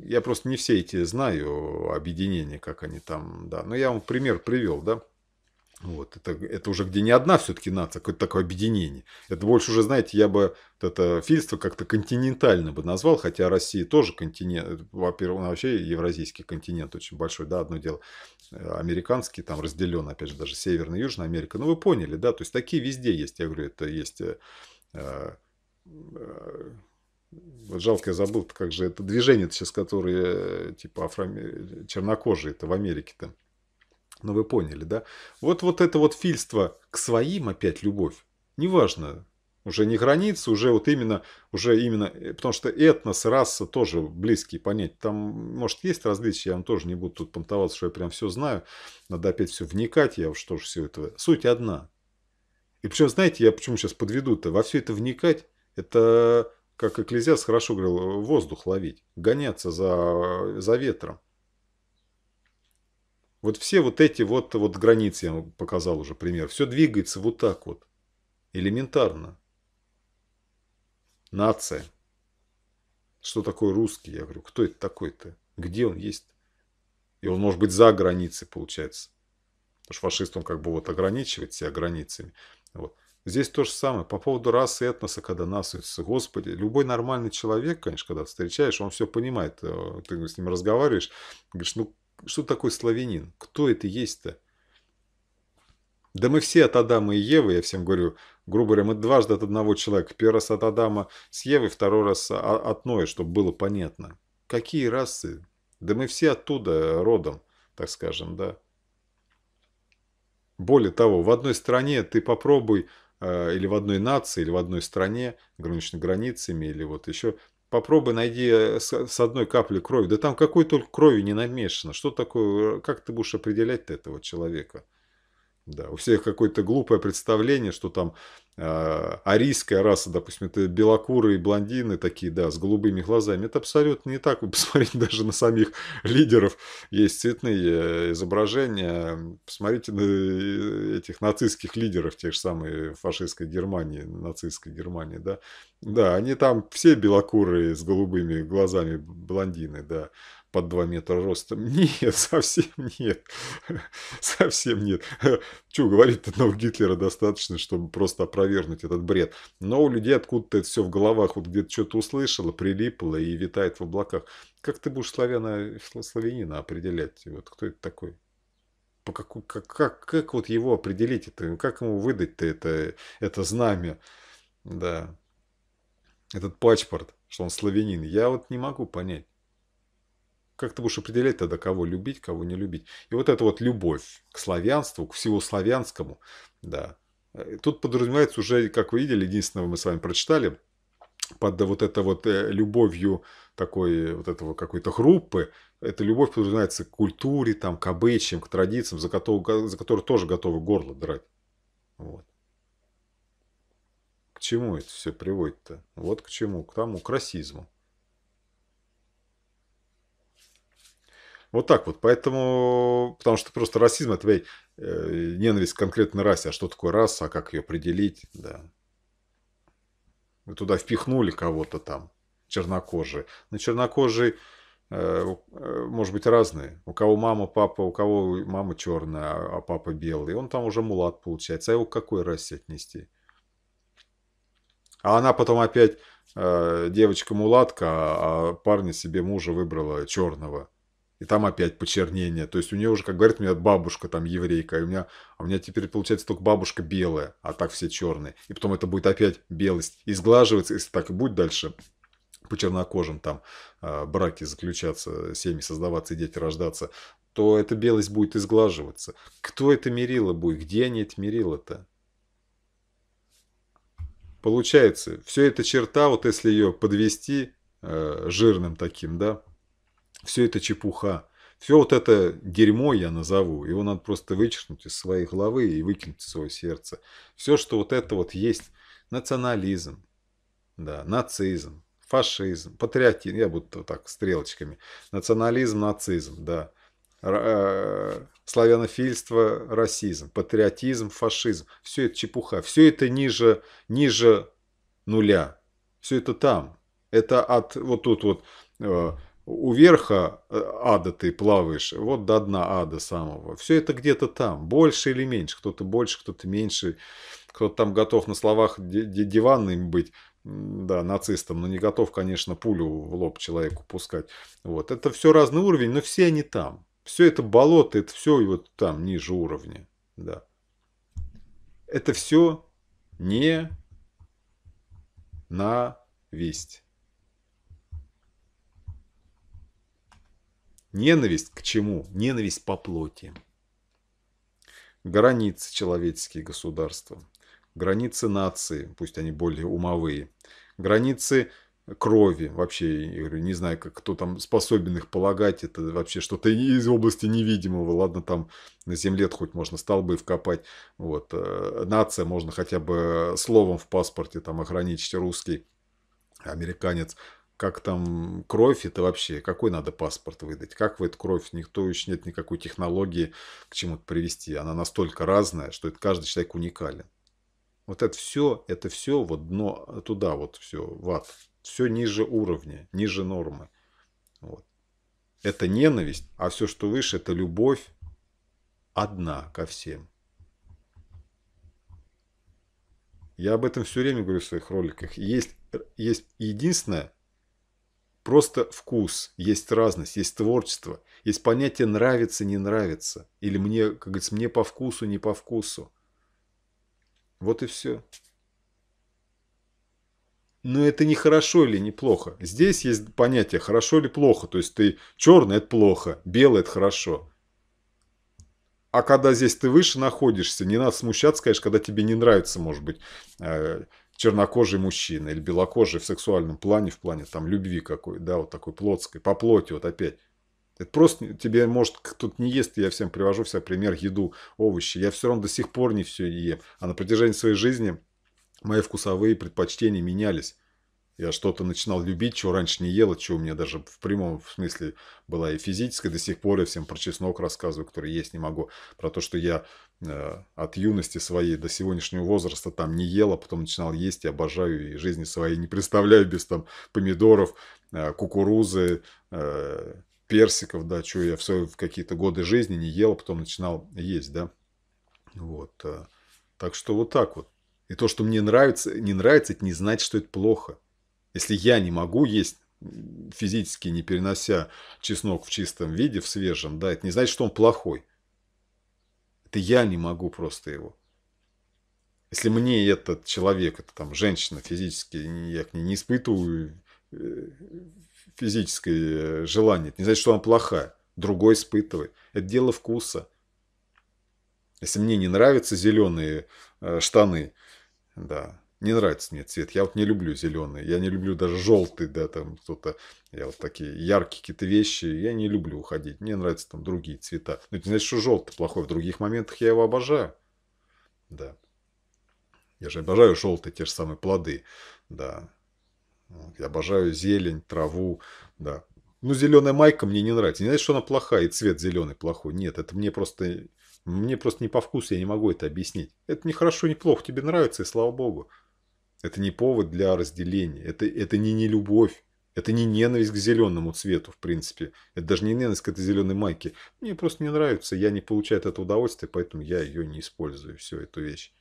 Я просто не все эти знаю объединения, как они там, да. Но я вам пример привел, да. Вот, это, это уже где не одна все-таки нация, а какое-то такое объединение. Это больше уже, знаете, я бы вот это фильство как-то континентально бы назвал, хотя Россия тоже континент, во-первых, вообще евразийский континент очень большой, да, одно дело американский, там разделен, опять же, даже Северная и Южная Америка. Ну, вы поняли, да, то есть такие везде есть, я говорю, это есть... Э, э, э вот жалко, я забыл, как же это движение сейчас, которое, э, типа, афро... Э, чернокожие, это в Америке-то. но ну, вы поняли, да? Вот, вот это вот фильство к своим опять любовь. Неважно, уже не границы, уже вот именно, уже именно, э, потому что этнос, раса тоже близкие понятия. Там, может, есть различия, я вам тоже не буду тут понтоваться, что я прям все знаю. Надо опять все вникать, я уж тоже все это... Суть одна. И причем, знаете, я почему сейчас подведу-то? Во все это вникать, это, как Экклезиас хорошо говорил, воздух ловить, гоняться за, за ветром. Вот все вот эти вот, вот границы, я вам показал уже пример, все двигается вот так вот, элементарно нация. Что такое русский? Я говорю, кто это такой-то? Где он есть? И он может быть за границей, получается. Потому что фашист, он как бы вот ограничивает себя границами. Вот. Здесь то же самое. По поводу расы и этноса, когда нас, господи, любой нормальный человек, конечно, когда встречаешь, он все понимает. Э, ты с ним разговариваешь, говоришь, ну, что такое славянин? Кто это есть-то? Да мы все от Адама и Евы, я всем говорю, грубо говоря, мы дважды от одного человека. Первый раз от Адама с Евой, второй раз от Ноя, чтобы было понятно. Какие расы? Да мы все оттуда э, родом, так скажем, да. Более того, в одной стране ты попробуй, э, или в одной нации, или в одной стране, граничной границами, или вот еще, попробуй найди э, с одной капли крови. Да там какой только крови не намешано. Что такое, как ты будешь определять этого человека? Да, у всех какое-то глупое представление, что там э, арийская раса, допустим, это белокурые блондины такие, да, с голубыми глазами. Это абсолютно не так. Вы посмотрите даже на самих лидеров. Есть цветные э, изображения. Посмотрите на э, этих нацистских лидеров, тех же самые фашистской Германии, нацистской Германии, да. Да, они там все белокурые с голубыми глазами блондины, да под 2 метра ростом. Нет, совсем нет. Совсем нет. Чего говорить одного Гитлера достаточно, чтобы просто опровергнуть этот бред. Но у людей откуда-то это все в головах, вот где-то что-то услышало, прилипло и витает в облаках. Как ты будешь славяна, славянина определять? Вот кто это такой? По каку, как, как, как вот его определить это? Как ему выдать-то это, это знамя? Да. Этот пачпорт, что он славянин. Я вот не могу понять как ты будешь определять тогда, кого любить, кого не любить? И вот эта вот любовь к славянству, к всего славянскому, да. Э, тут подразумевается уже, как вы видели, единственное, мы с вами прочитали, под вот это вот э, любовью такой вот этого какой-то группы, эта любовь подразумевается к культуре, там, к обычаям, к традициям, за которые за которую тоже готовы горло драть. Вот. К чему это все приводит-то? Вот к чему? К тому, к расизму. Вот так вот. Поэтому, потому что просто расизм это ведь э, ненависть к конкретной расе. А что такое раса, а как ее определить? Да. Вы туда впихнули кого-то там, чернокожие. Но чернокожие, э, э, может быть, разные. У кого мама, папа, у кого мама черная, а, а папа белый. Он там уже мулат получается. А его к какой расе отнести? А она потом опять девочка мулатка, а, а парня себе мужа выбрала черного и там опять почернение. То есть у нее уже, как говорят, у меня бабушка там еврейка, и у меня, а у меня теперь получается только бабушка белая, а так все черные. И потом это будет опять белость. И сглаживается, если так и будет дальше, по чернокожим там а, браки заключаться, семьи создаваться дети рождаться, то эта белость будет изглаживаться. Кто это мерило будет? Где они это мерило-то? Получается, все эта черта, вот если ее подвести э, жирным таким, да, все это чепуха. Все вот это дерьмо я назову, его надо просто вычеркнуть из своей головы и выкинуть из своего сердца. Все, что вот это вот есть, национализм, да, нацизм, фашизм, патриотизм, я буду так стрелочками, национализм, нацизм, да, э, славянофильство, расизм, патриотизм, фашизм, все это чепуха, все это ниже, ниже нуля, все это там, это от вот тут вот э, у верха э, ада ты плаваешь, вот до дна ада самого. Все это где-то там, больше или меньше, кто-то больше, кто-то меньше, кто-то там готов на словах диванным быть, да, нацистом, но не готов, конечно, пулю в лоб человеку пускать. Вот, это все разный уровень, но все они там. Все это болото, это все вот там, ниже уровня, да. Это все не на нависть. Ненависть к чему? Ненависть по плоти. Границы человеческие государства, границы нации, пусть они более умовые, границы крови. Вообще, я говорю, не знаю, как, кто там способен их полагать. Это вообще что-то из области невидимого. Ладно, там на земле хоть можно стал столбы вкопать. Вот. Э, нация можно хотя бы словом в паспорте там ограничить русский, американец как там кровь, это вообще, какой надо паспорт выдать, как в эту кровь, никто еще нет никакой технологии к чему-то привести. Она настолько разная, что это каждый человек уникален. Вот это все, это все вот дно туда, вот все, в Все ниже уровня, ниже нормы. Вот. Это ненависть, а все, что выше, это любовь одна ко всем. Я об этом все время говорю в своих роликах. Есть, есть единственное, Просто вкус, есть разность, есть творчество, есть понятие «нравится», «не нравится». Или мне, как говорится, мне по вкусу, не по вкусу. Вот и все. Но это не хорошо или неплохо? Здесь есть понятие «хорошо» или «плохо». То есть ты черный – это плохо, белый – это хорошо. А когда здесь ты выше находишься, не надо смущаться, конечно, когда тебе не нравится, может быть, э, чернокожий мужчина или белокожий в сексуальном плане, в плане там любви какой, да, вот такой плотской, по плоти вот опять. Это просто тебе, может, кто-то не ест, я всем привожу в себя пример еду, овощи. Я все равно до сих пор не все ем. А на протяжении своей жизни мои вкусовые предпочтения менялись. Я что-то начинал любить, чего раньше не ел, чего у меня даже в прямом смысле была и физическая. До сих пор я всем про чеснок рассказываю, который есть не могу. Про то, что я э, от юности своей до сегодняшнего возраста там не ел, а потом начинал есть и обожаю, и жизни своей не представляю без там помидоров, э, кукурузы, э, персиков, да, чего я все в какие-то годы жизни не ел, а потом начинал есть, да. Вот. Э. Так что вот так вот. И то, что мне нравится, не нравится, это не значит, что это плохо. Если я не могу есть физически не перенося чеснок в чистом виде, в свежем, да, это не значит, что он плохой. Это я не могу просто его. Если мне этот человек, это там женщина физически, я к ней не испытываю э, физическое желание, это не значит, что она плохая. Другой испытывает. Это дело вкуса. Если мне не нравятся зеленые э, штаны, да, не нравится мне цвет. Я вот не люблю зеленый. Я не люблю даже желтый, да, там кто-то. Я вот такие яркие какие-то вещи. Я не люблю уходить. Мне нравятся там другие цвета. Но ну, это не значит, что желтый плохой. В других моментах я его обожаю. Да. Я же обожаю желтые те же самые плоды. Да. Я обожаю зелень, траву. Да. Ну, зеленая майка мне не нравится. Не значит, что она плохая и цвет зеленый плохой. Нет, это мне просто мне просто не по вкусу, я не могу это объяснить. Это не хорошо, не плохо, тебе нравится, и слава богу. Это не повод для разделения. Это, это не нелюбовь. Это не ненависть к зеленому цвету, в принципе. Это даже не ненависть к этой зеленой майке. Мне просто не нравится, я не получаю от этого удовольствия, поэтому я ее не использую, всю эту вещь.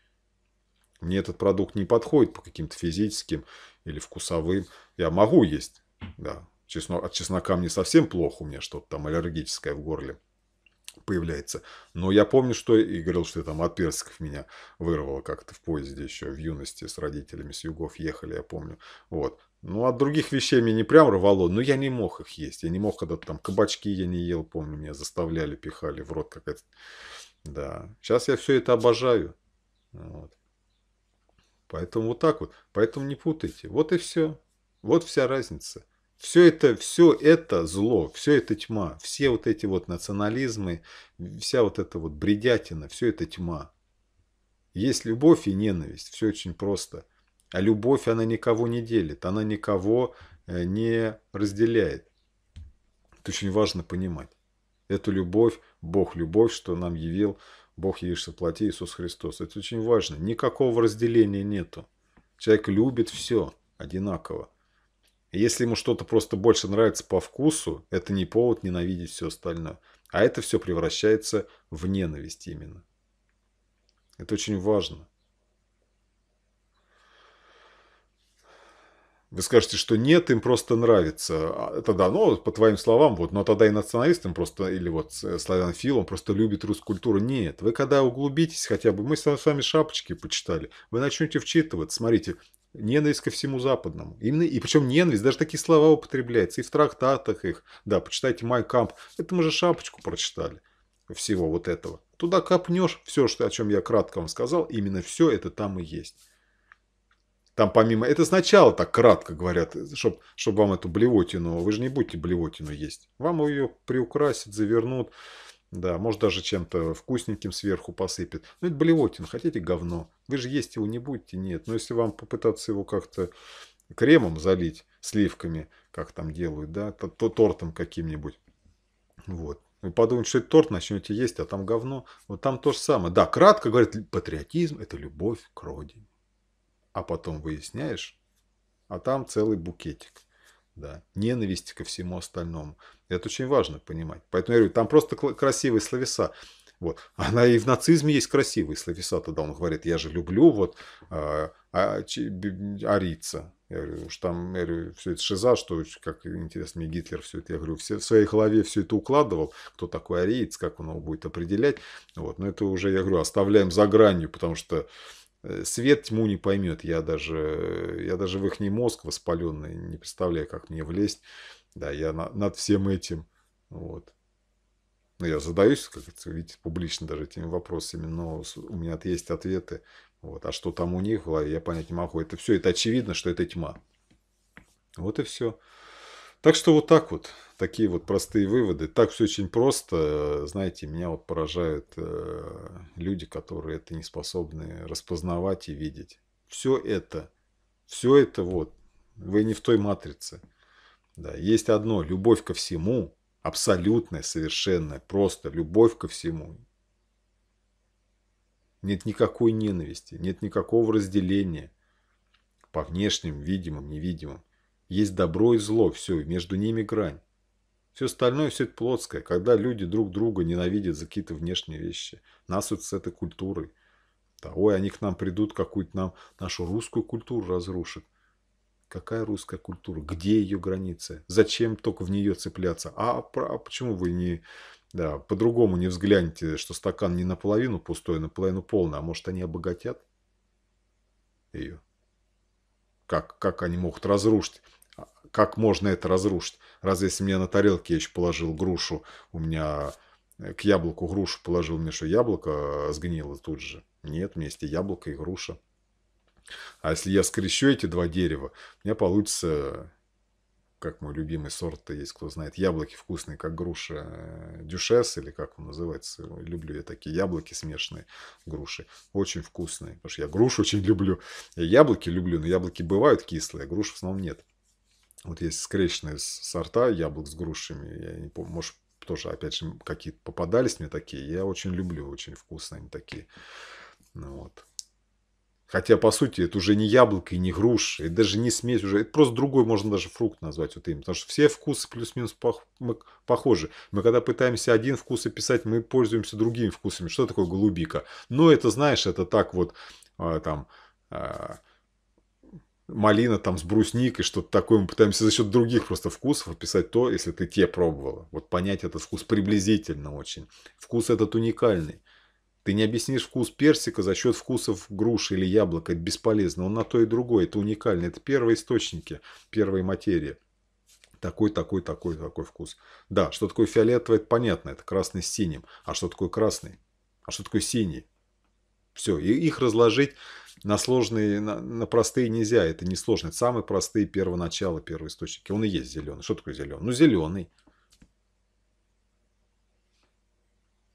Мне этот продукт не подходит по каким-то физическим или вкусовым. Я могу есть, да. Чеснок, от чеснока мне совсем плохо, у меня что-то там аллергическое в горле появляется. Но я помню, что и говорил, что там от персиков меня вырвало как-то в поезде еще в юности с родителями с югов ехали, я помню. Вот. Ну, от других вещей меня не прям рвало, но я не мог их есть. Я не мог, когда там кабачки я не ел, помню, меня заставляли, пихали в рот какая-то. Да. Сейчас я все это обожаю. Вот. Поэтому вот так вот. Поэтому не путайте. Вот и все. Вот вся разница. Все это, все это зло, все это тьма, все вот эти вот национализмы, вся вот эта вот бредятина, все это тьма. Есть любовь и ненависть, все очень просто. А любовь, она никого не делит, она никого э, не разделяет. Это очень важно понимать. Эту любовь, Бог любовь, что нам явил Бог явился в плоти Иисус Христос. Это очень важно. Никакого разделения нету. Человек любит все одинаково. Если ему что-то просто больше нравится по вкусу, это не повод ненавидеть все остальное. А это все превращается в ненависть именно. Это очень важно. Вы скажете, что нет, им просто нравится. А, тогда, ну, по твоим словам, вот, но тогда и националистам просто, или вот э, славянофилам просто любит русскую культуру. Нет, вы когда углубитесь хотя бы, мы с вами шапочки почитали, вы начнете вчитываться, смотрите, ненависть ко всему западному. Именно, и причем ненависть, даже такие слова употребляются, и в трактатах их, да, почитайте Майкамп, это мы же шапочку прочитали всего вот этого. Туда копнешь, все, что, о чем я кратко вам сказал, именно все это там и есть. Там помимо... Это сначала так кратко говорят, чтобы чтоб вам эту блевотину... Вы же не будете блевотину есть. Вам ее приукрасят, завернут. Да, может даже чем-то вкусненьким сверху посыпят. Ну, это блевотина, хотите говно. Вы же есть его не будете, нет. Но если вам попытаться его как-то кремом залить, сливками, как там делают, да, то, то тортом каким-нибудь. Вот. Вы подумаете, что это торт, начнете есть, а там говно. Вот там то же самое. Да, кратко говорит, патриотизм – это любовь к родине а потом выясняешь, а там целый букетик. Да, ненависти ко всему остальному. Это очень важно понимать. Поэтому я говорю, там просто красивые словеса. Вот. Она и в нацизме есть красивые словеса. Тогда он говорит, я же люблю вот а, а, чи, б, арийца. Я говорю, уж там я говорю, все это шиза, что как интересно мне Гитлер все это, я говорю, все, в своей голове все это укладывал, кто такой ариец, как он его будет определять. Вот. Но это уже, я говорю, оставляем за гранью, потому что Э, свет тьму не поймет. Я даже, э, я даже в их мозг воспаленный, не представляю, как мне влезть. Да, я на, над всем этим. Вот. Ну, я задаюсь, как это видите, публично даже этими вопросами, но у меня есть ответы. Вот. А что там у них в я понять не могу. Это все, это очевидно, что это тьма. Вот и все. Так что вот так вот, такие вот простые выводы. Так все очень просто. Знаете, меня вот поражают э, люди, которые это не способны распознавать и видеть. Все это, все это вот, вы не в той матрице. Да, есть одно, любовь ко всему, абсолютная, совершенная, просто любовь ко всему. Нет никакой ненависти, нет никакого разделения по внешним, видимым, невидимым. Есть добро и зло, все, между ними грань. Все остальное все это плотское, когда люди друг друга ненавидят за какие-то внешние вещи. Нас вот с этой культурой. Да, ой, они к нам придут, какую-то нам нашу русскую культуру разрушат. Какая русская культура? Где ее границы? Зачем только в нее цепляться? А, а почему вы не да, по-другому не взгляните, что стакан не наполовину пустой, а наполовину полный? А может, они обогатят ее? Как, как они могут разрушить? А, как можно это разрушить? Разве если мне на тарелке я еще положил грушу, у меня э, к яблоку грушу положил, мне что, яблоко э, сгнило тут же? Нет, вместе яблоко и груша. А если я скрещу эти два дерева, у меня получится как мой любимый сорт-то есть, кто знает, яблоки вкусные, как груша э, дюшес, или как он называется, люблю я такие яблоки смешанные, груши, очень вкусные, потому что я грушу очень люблю, я яблоки люблю, но яблоки бывают кислые, а груш в основном нет. Вот есть скрещенные сорта яблок с грушами, я не помню, может, тоже, опять же, какие-то попадались мне такие, я очень люблю, очень вкусные они такие, ну, вот. Хотя, по сути, это уже не яблоко и не груша, это даже не смесь уже, это просто другой, можно даже фрукт назвать вот им, потому что все вкусы плюс-минус пох мы похожи. Мы когда пытаемся один вкус описать, мы пользуемся другими вкусами. Что такое голубика? Ну, это, знаешь, это так вот, а, там, а, малина там с брусникой, что-то такое. Мы пытаемся за счет других просто вкусов описать то, если ты те пробовала. Вот понять этот вкус приблизительно очень. Вкус этот уникальный. Ты не объяснишь вкус персика за счет вкусов груши или яблока. Это бесполезно. Он на то и другое. Это уникально. Это первые источники, первые материи. Такой, такой, такой, такой вкус. Да, что такое фиолетовый, это понятно. Это красный с синим. А что такое красный? А что такое синий? Все. И их разложить на сложные, на, на простые нельзя. Это не сложно. Это самые простые первоначала, источники. Он и есть зеленый. Что такое зеленый? Ну, зеленый.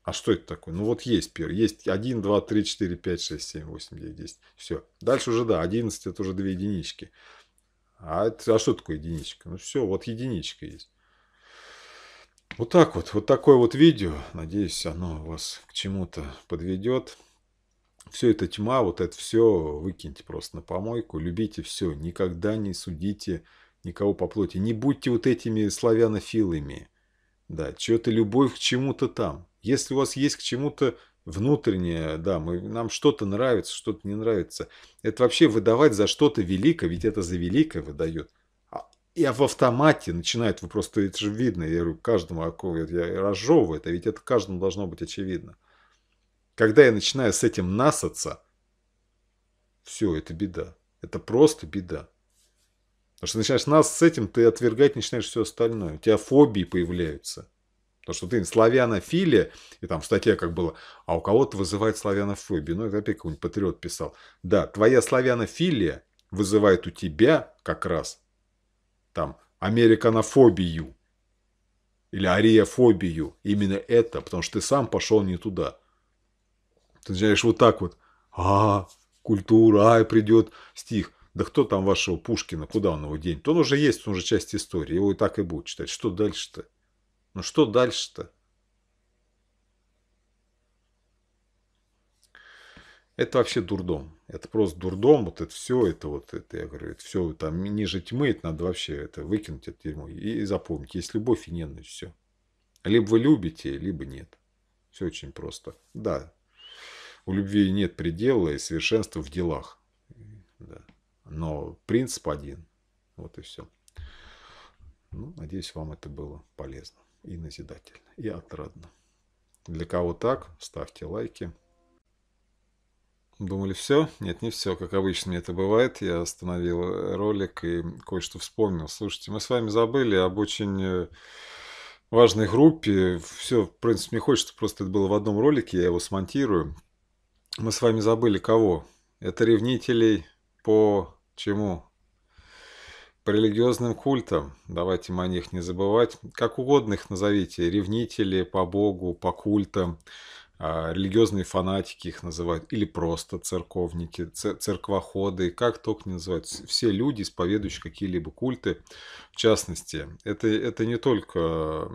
А что это такое? Ну вот есть первый. Есть 1, 2, 3, 4, 5, 6, 7, 8, 9, 10. Все. Дальше уже да, 11 это уже 2 единички. А, это, а что такое единичка? Ну все, вот единичка есть. Вот так вот. Вот такое вот видео. Надеюсь, оно вас к чему-то подведет. Все это тьма, вот это все выкиньте просто на помойку. Любите все. Никогда не судите никого по плоти. Не будьте вот этими славянофилами да, что то любовь к чему-то там. Если у вас есть к чему-то внутреннее, да, мы, нам что-то нравится, что-то не нравится. Это вообще выдавать за что-то великое, ведь это за великое выдает. Я а, в автомате начинает, вы просто, это же видно, я говорю, каждому, я разжевываю это, ведь это каждому должно быть очевидно. Когда я начинаю с этим насаться, все, это беда. Это просто беда. Потому что начинаешь нас с этим, ты отвергать начинаешь все остальное. У тебя фобии появляются. Потому что ты славянофилия, и там в статье как было, а у кого-то вызывает славянофобию. Ну, это опять какой-нибудь патриот писал. Да, твоя славянофилия вызывает у тебя как раз там американофобию или ариофобию. Именно это, потому что ты сам пошел не туда. Ты начинаешь вот так вот, а, культура, а, придет стих – да кто там вашего Пушкина, куда он его денет? Он уже есть, он уже часть истории, его и так и будет читать. Что дальше-то? Ну что дальше-то? Это вообще дурдом. Это просто дурдом, вот это все, это вот, это, я говорю, это все там ниже тьмы, это надо вообще это выкинуть, от тюрьмы И, и запомнить, есть любовь и ненависть, все. Либо вы любите, либо нет. Все очень просто. Да, у любви нет предела и совершенства в делах. Да. Но принцип один. Вот и все. Ну, надеюсь, вам это было полезно и назидательно, и отрадно. Для кого так, ставьте лайки. Думали все? Нет, не все. Как обычно мне это бывает. Я остановил э, ролик и кое-что вспомнил. Слушайте, мы с вами забыли об очень э, важной группе. Все, в принципе, мне хочется просто это было в одном ролике, я его смонтирую. Мы с вами забыли кого? Это ревнителей по чему? По религиозным культам, давайте мы о них не забывать, как угодно их назовите, ревнители по Богу, по культам, а, религиозные фанатики их называют, или просто церковники, церквоходы, как только не называют. Все люди, исповедующие какие-либо культы, в частности, это, это не только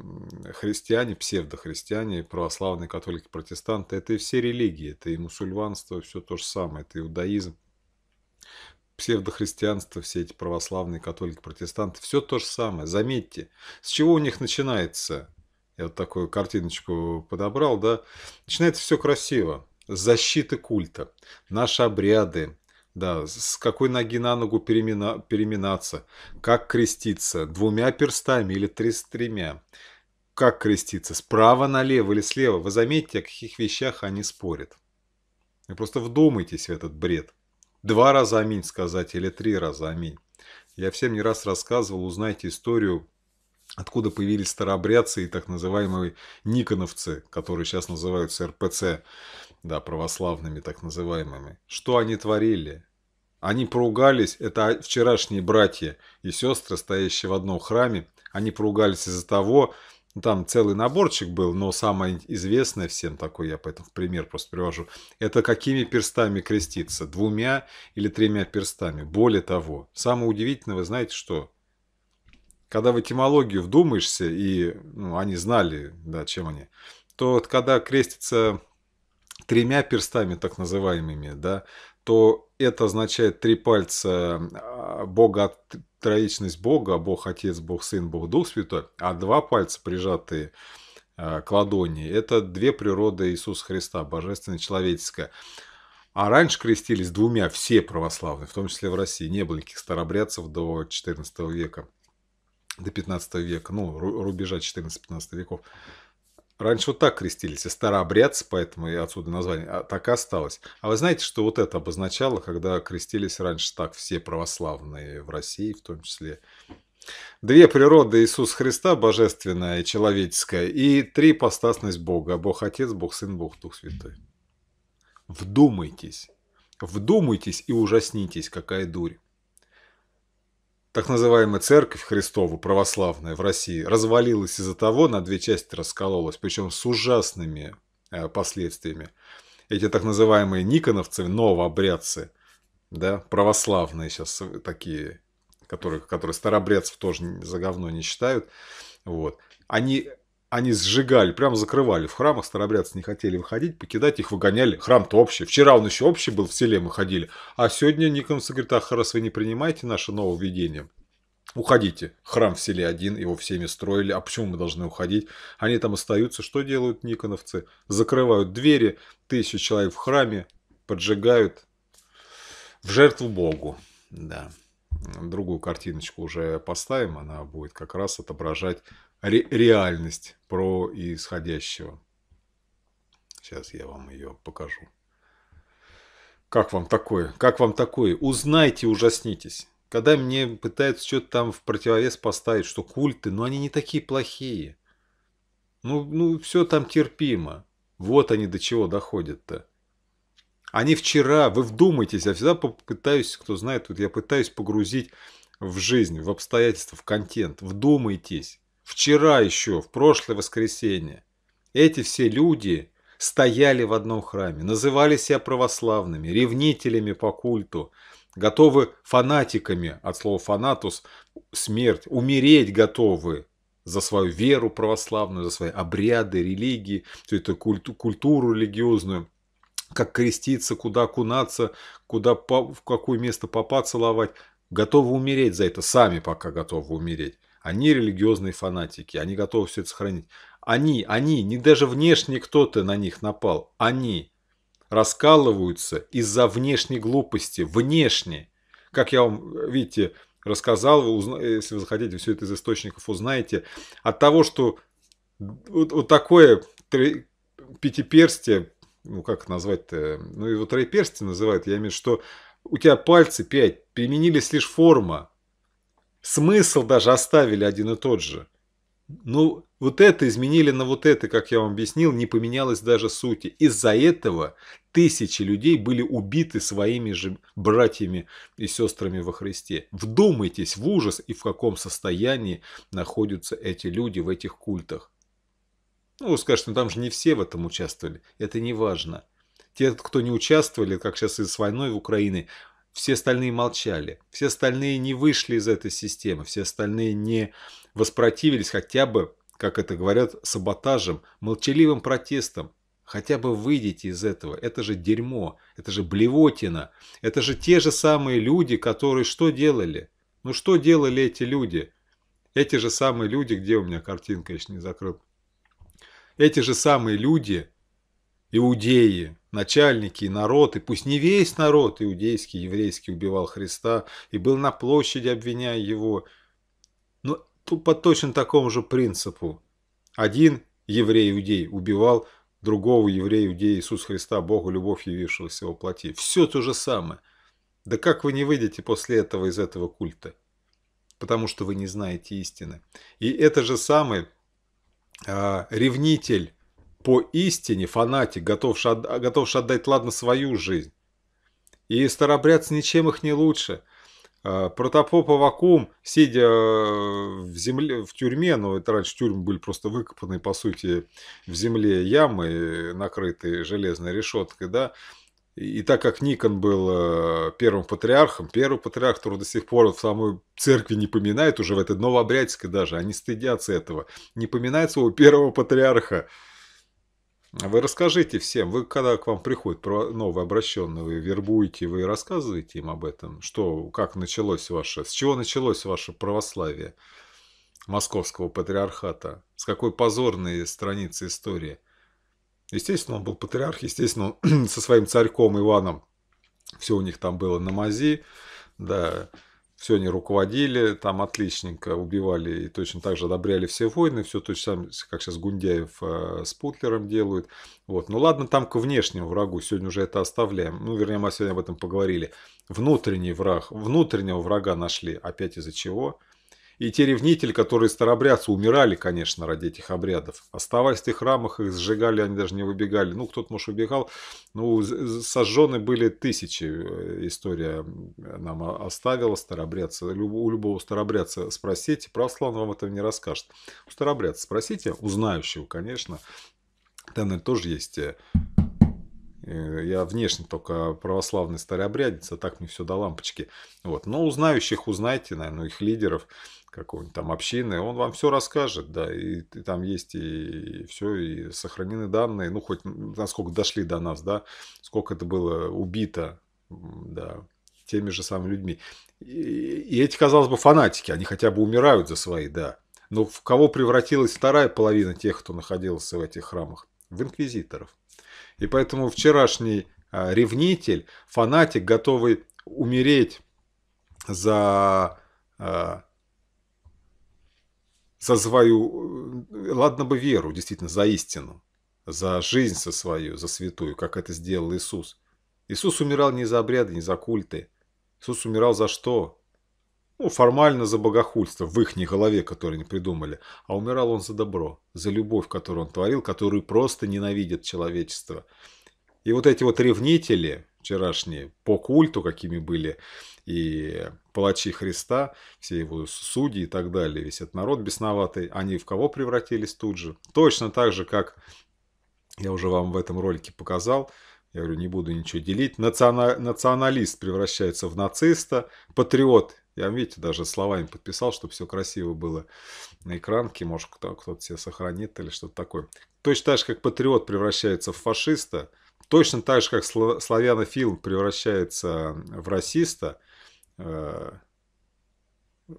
христиане, псевдохристиане, православные, католики, протестанты, это и все религии, это и мусульманство, все то же самое, это иудаизм, псевдохристианство, все эти православные, католики, протестанты, все то же самое. Заметьте, с чего у них начинается? Я вот такую картиночку подобрал, да. Начинается все красиво. Защиты культа, наши обряды, да, с какой ноги на ногу перемина, переминаться, как креститься, двумя перстами или три с тремя, как креститься, справа налево или слева. Вы заметите, о каких вещах они спорят. Вы просто вдумайтесь в этот бред два раза аминь сказать или три раза аминь. Я всем не раз рассказывал, узнайте историю, откуда появились старообрядцы и так называемые никоновцы, которые сейчас называются РПЦ, да, православными так называемыми. Что они творили? Они поругались, это вчерашние братья и сестры, стоящие в одном храме, они поругались из-за того, ну, там целый наборчик был, но самое известное всем такое, я поэтому в пример просто привожу, это какими перстами креститься, двумя или тремя перстами. Более того, самое удивительное, вы знаете что? Когда в этимологию вдумаешься, и ну, они знали, да, чем они, то вот когда крестится тремя перстами так называемыми, да, то это означает три пальца а, Бога, троичность Бога, Бог Отец, Бог Сын, Бог Дух Святой, а два пальца прижатые а, к ладони – это две природы Иисуса Христа, божественное, и человеческая. А раньше крестились двумя все православные, в том числе в России. Не было никаких старобрядцев до 14 века, до 15 века, ну, рубежа 14-15 веков. Раньше вот так крестились, и старообрядцы, поэтому и отсюда название, а так и осталось. А вы знаете, что вот это обозначало, когда крестились раньше так все православные в России, в том числе Две природы Иисуса Христа, божественная и человеческая, и три постасность Бога, Бог Отец, Бог Сын, Бог Дух Святой. Вдумайтесь, вдумайтесь и ужаснитесь, какая дурь. Так называемая церковь Христову, православная в России, развалилась из-за того, на две части раскололась, причем с ужасными э, последствиями. Эти так называемые никоновцы, новообрядцы, да, православные сейчас такие, которых, которые старобрядцев тоже за говно не считают, вот, они они сжигали, прямо закрывали в храмах, старобрядцы не хотели выходить, покидать их выгоняли. Храм-то общий. Вчера он еще общий был, в селе мы ходили. А сегодня Никонцы говорит, ах, раз вы не принимаете наше нововведение, уходите. Храм в селе один, его всеми строили, а почему мы должны уходить? Они там остаются. Что делают никоновцы? Закрывают двери, тысячи человек в храме, поджигают в жертву Богу. Да. Другую картиночку уже поставим, она будет как раз отображать ре реальность происходящего. Сейчас я вам ее покажу. Как вам такое? Как вам такое? Узнайте, ужаснитесь. Когда мне пытаются что-то там в противовес поставить, что культы, но они не такие плохие. Ну, ну все там терпимо. Вот они до чего доходят-то. Они вчера, вы вдумайтесь, я всегда попытаюсь, кто знает, вот я пытаюсь погрузить в жизнь, в обстоятельства, в контент. Вдумайтесь вчера еще, в прошлое воскресенье, эти все люди стояли в одном храме, называли себя православными, ревнителями по культу, готовы фанатиками, от слова фанатус, смерть, умереть готовы за свою веру православную, за свои обряды, религии, всю эту культу, культуру религиозную, как креститься, куда окунаться, куда в какое место попа целовать. Готовы умереть за это, сами пока готовы умереть. Они религиозные фанатики, они готовы все это сохранить. Они, они, не даже внешне кто-то на них напал, они раскалываются из-за внешней глупости, внешне. Как я вам, видите, рассказал, вы если вы захотите все это из источников, узнаете. От того, что вот, вот такое три... пятиперстие, ну как назвать-то, ну его троеперстие называют, я имею в виду, что у тебя пальцы пять, применились лишь форма, Смысл даже оставили один и тот же. Ну, вот это изменили на вот это, как я вам объяснил, не поменялось даже сути. Из-за этого тысячи людей были убиты своими же братьями и сестрами во Христе. Вдумайтесь в ужас и в каком состоянии находятся эти люди в этих культах. Ну, вы ну там же не все в этом участвовали. Это не важно. Те, кто не участвовали, как сейчас и с войной в Украине, все остальные молчали, все остальные не вышли из этой системы, все остальные не воспротивились хотя бы, как это говорят, саботажем, молчаливым протестом. Хотя бы выйдите из этого. Это же дерьмо, это же блевотина, это же те же самые люди, которые что делали? Ну что делали эти люди? Эти же самые люди, где у меня картинка, еще не закрыл. Эти же самые люди, иудеи, начальники и народ, и пусть не весь народ иудейский, еврейский убивал Христа и был на площади, обвиняя его, но по точно такому же принципу. Один еврей-иудей убивал другого еврея-иудея Иисуса Христа, Богу любовь явившегося во плоти. Все то же самое. Да как вы не выйдете после этого из этого культа? Потому что вы не знаете истины. И это же самый э, ревнитель поистине фанатик, готовший, от, готовший отдать, ладно, свою жизнь. И старобрядцы ничем их не лучше. А, Протопоп Авакум, сидя э, в земле, в тюрьме, но это раньше тюрьмы были просто выкопаны, по сути, в земле ямы, накрытые железной решеткой, да, и так как Никон был э, первым патриархом, первый патриарх, который до сих пор в самой церкви не поминает, уже в этой новообрядческой даже, они стыдятся этого, не поминает своего первого патриарха. Вы расскажите всем, вы когда к вам приходят новообращенные, вы вербуете, вы рассказываете им об этом, что, как началось ваше, с чего началось ваше православие московского патриархата, с какой позорной страницы истории. Естественно, он был патриарх, естественно, он со своим царьком Иваном, все у них там было на мази, да, все они руководили, там отличненько убивали и точно так же одобряли все войны, все точно как сейчас Гундяев э, с Путлером делают. Вот. Ну ладно, там к внешнему врагу, сегодня уже это оставляем. Ну, вернее, мы сегодня об этом поговорили. Внутренний враг, внутреннего врага нашли, опять из-за чего? И те ревнители, которые старобрядцы, умирали, конечно, ради этих обрядов. Оставаясь в тех рамах, их сжигали, они даже не выбегали. Ну, кто-то, может, убегал. Ну, сожжены были тысячи. Э, история нам оставила старобрядца. У любого старобрядца спросите, православный вам этого не расскажет. У старобрядца спросите, у знающего, конечно. Там, наверное, тоже есть э, э, я внешне только православный старообрядец, а так мне все до лампочки. Вот. Но узнающих узнайте, наверное, их лидеров какой-нибудь там общины, он вам все расскажет, да, и, и там есть и, и все, и сохранены данные, ну, хоть насколько дошли до нас, да, сколько это было убито, да, теми же самыми людьми. И, и эти, казалось бы, фанатики, они хотя бы умирают за свои, да. Но в кого превратилась вторая половина тех, кто находился в этих храмах? В инквизиторов. И поэтому вчерашний а, ревнитель, фанатик, готовый умереть за а, за свою, э, ладно бы веру, действительно, за истину, за жизнь со свою, за святую, как это сделал Иисус. Иисус умирал не за обряды, не за культы. Иисус умирал за что? Ну, формально за богохульство в их голове, которые они придумали. А умирал он за добро, за любовь, которую он творил, которую просто ненавидит человечество. И вот эти вот ревнители вчерашние по культу, какими были и палачи Христа, все его судьи и так далее, весь этот народ бесноватый, они в кого превратились тут же? Точно так же, как я уже вам в этом ролике показал, я говорю, не буду ничего делить, Национа... националист превращается в нациста, патриот, я, видите, даже словами подписал, чтобы все красиво было на экранке, может, кто-то себе сохранит или что-то такое. Точно так же, как патриот превращается в фашиста, точно так же, как славянофил превращается в расиста, Э,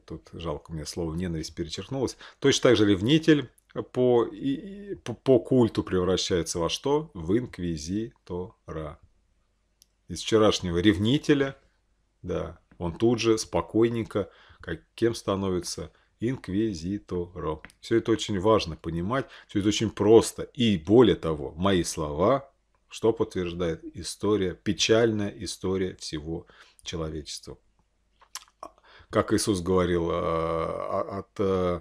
тут жалко, у меня слово ненависть перечеркнулось, точно так же ревнитель по, и, по, по культу превращается во что? В инквизитора. Из вчерашнего ревнителя, да, он тут же спокойненько, как, кем становится инквизитором. Все это очень важно понимать, все это очень просто. И более того, мои слова, что подтверждает история, печальная история всего человечества как Иисус говорил, э, от, э,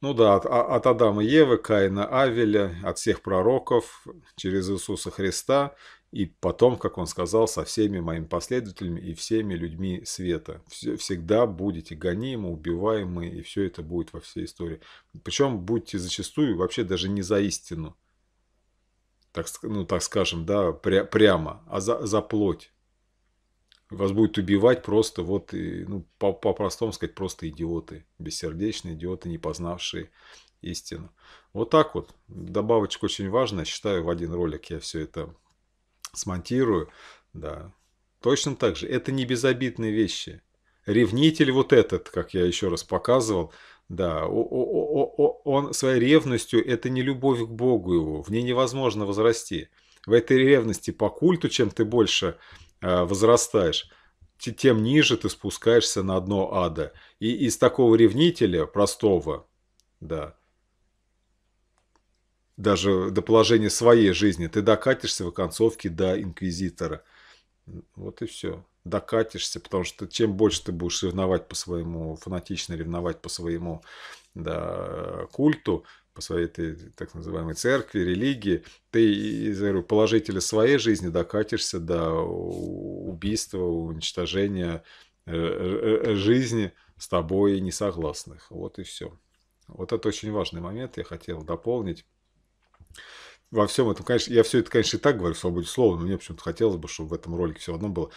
ну да, от, от Адама и Евы, Каина, Авеля, от всех пророков, через Иисуса Христа, и потом, как он сказал, со всеми моими последователями и всеми людьми света. Всегда будете гонимы, убиваемы, и все это будет во всей истории. Причем будьте зачастую вообще даже не за истину, так, ну так скажем, да, пря прямо, а за, за плоть. Вас будут убивать просто, вот, ну, по-простому сказать, просто идиоты. Бессердечные идиоты, не познавшие истину. Вот так вот. Добавочка очень важная. Считаю, в один ролик я все это смонтирую. Да. Точно так же. Это не безобидные вещи. Ревнитель вот этот, как я еще раз показывал, да, он своей ревностью, это не любовь к Богу его, в ней невозможно возрасти. В этой ревности по культу, чем ты больше Э, возрастаешь, тем ниже ты спускаешься на дно ада. И из такого ревнителя простого, да, даже до положения своей жизни, ты докатишься в концовке до инквизитора. Вот и все. Докатишься, потому что чем больше ты будешь ревновать по своему, фанатично ревновать по своему да, культу, по своей этой, так называемой церкви, религии, ты из положителя своей жизни докатишься до убийства, уничтожения э, э, жизни с тобой несогласных. Вот и все. Вот это очень важный момент, я хотел дополнить. Во всем этом, конечно, я все это, конечно, и так говорю в свободе слова, но мне почему-то хотелось бы, чтобы в этом ролике все одно было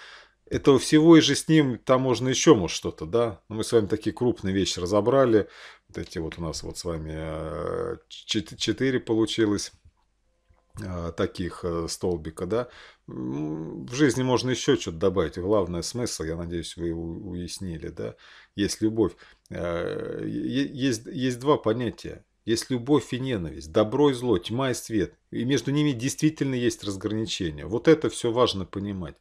этого всего и же с ним, там можно еще, может, что-то, да? Но ну, мы с вами такие крупные вещи разобрали. Вот эти вот у нас вот с вами 4 э, получилось э, таких э, столбика, да. В жизни можно еще что-то добавить. Главное смысл, я надеюсь, вы уяснили, да. Есть любовь. Есть, есть два понятия. Есть любовь и ненависть, добро и зло, тьма и свет. И между ними действительно есть разграничение. Вот это все важно понимать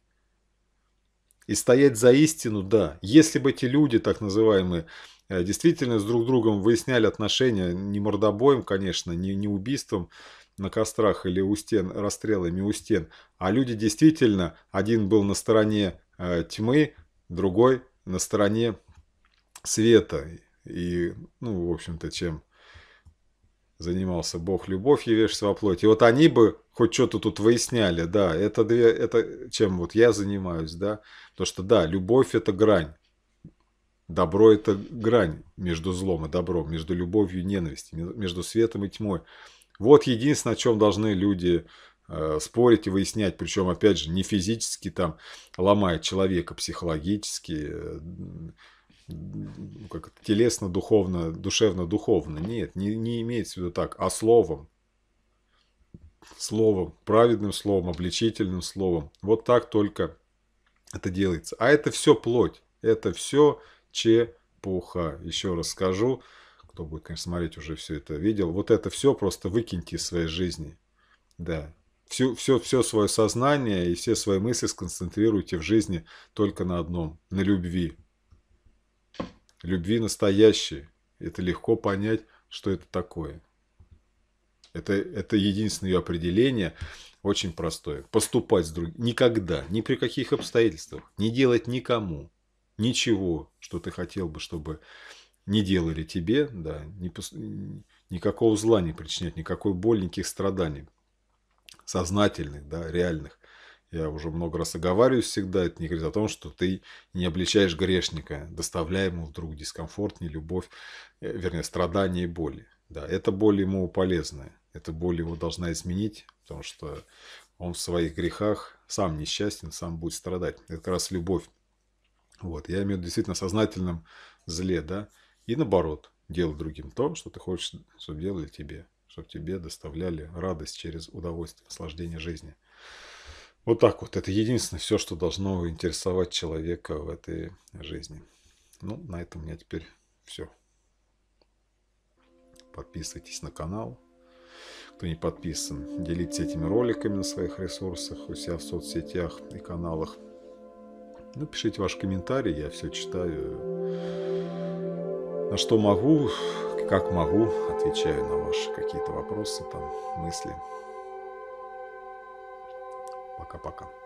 и стоять за истину, да. Если бы эти люди, так называемые, э, действительно с друг другом выясняли отношения не мордобоем, конечно, не, не убийством на кострах или у стен, расстрелами у стен, а люди действительно, один был на стороне э, тьмы, другой на стороне света. И, ну, в общем-то, чем занимался Бог любовь и вещь во плоти. Вот они бы хоть что-то тут выясняли, да, это, две, это чем вот я занимаюсь, да, то что, да, любовь – это грань. Добро – это грань между злом и добром, между любовью и ненавистью, между светом и тьмой. Вот единственное, о чем должны люди э, спорить и выяснять, причем, опять же, не физически там ломая человека, психологически, э, ну, как телесно, духовно, душевно, духовно. Нет, не, не имеется в виду так, а словом. Словом, праведным словом, обличительным словом. Вот так только это делается. А это все плоть, это все чепуха. Еще раз скажу, кто будет, конечно, смотреть, уже все это видел. Вот это все просто выкиньте из своей жизни. Да, все, все, все свое сознание и все свои мысли сконцентрируйте в жизни только на одном, на любви, любви настоящей. Это легко понять, что это такое. Это, это единственное ее определение, очень простое. Поступать с другим. Никогда, ни при каких обстоятельствах. Не делать никому ничего, что ты хотел бы, чтобы не делали тебе. Да, не, никакого зла не причинять, никакой боли, никаких страданий. Сознательных, да, реальных я уже много раз оговариваюсь всегда, это не говорит о том, что ты не обличаешь грешника, доставляя ему вдруг дискомфорт, не любовь, э, вернее, страдания и боли. Да, это боль ему полезная, эта боль его должна изменить, потому что он в своих грехах сам несчастен, сам будет страдать. Это как раз любовь. Вот, я имею в виду действительно сознательном зле, да, и наоборот, делай другим то, что ты хочешь, чтобы делали тебе, чтобы тебе доставляли радость через удовольствие, наслаждение жизни. Вот так вот. Это единственное все, что должно интересовать человека в этой жизни. Ну, на этом у меня теперь все. Подписывайтесь на канал. Кто не подписан, делитесь этими роликами на своих ресурсах, у себя в соцсетях и каналах. Ну, пишите ваши комментарии, я все читаю. На что могу, как могу, отвечаю на ваши какие-то вопросы, там, мысли. Пока-пока.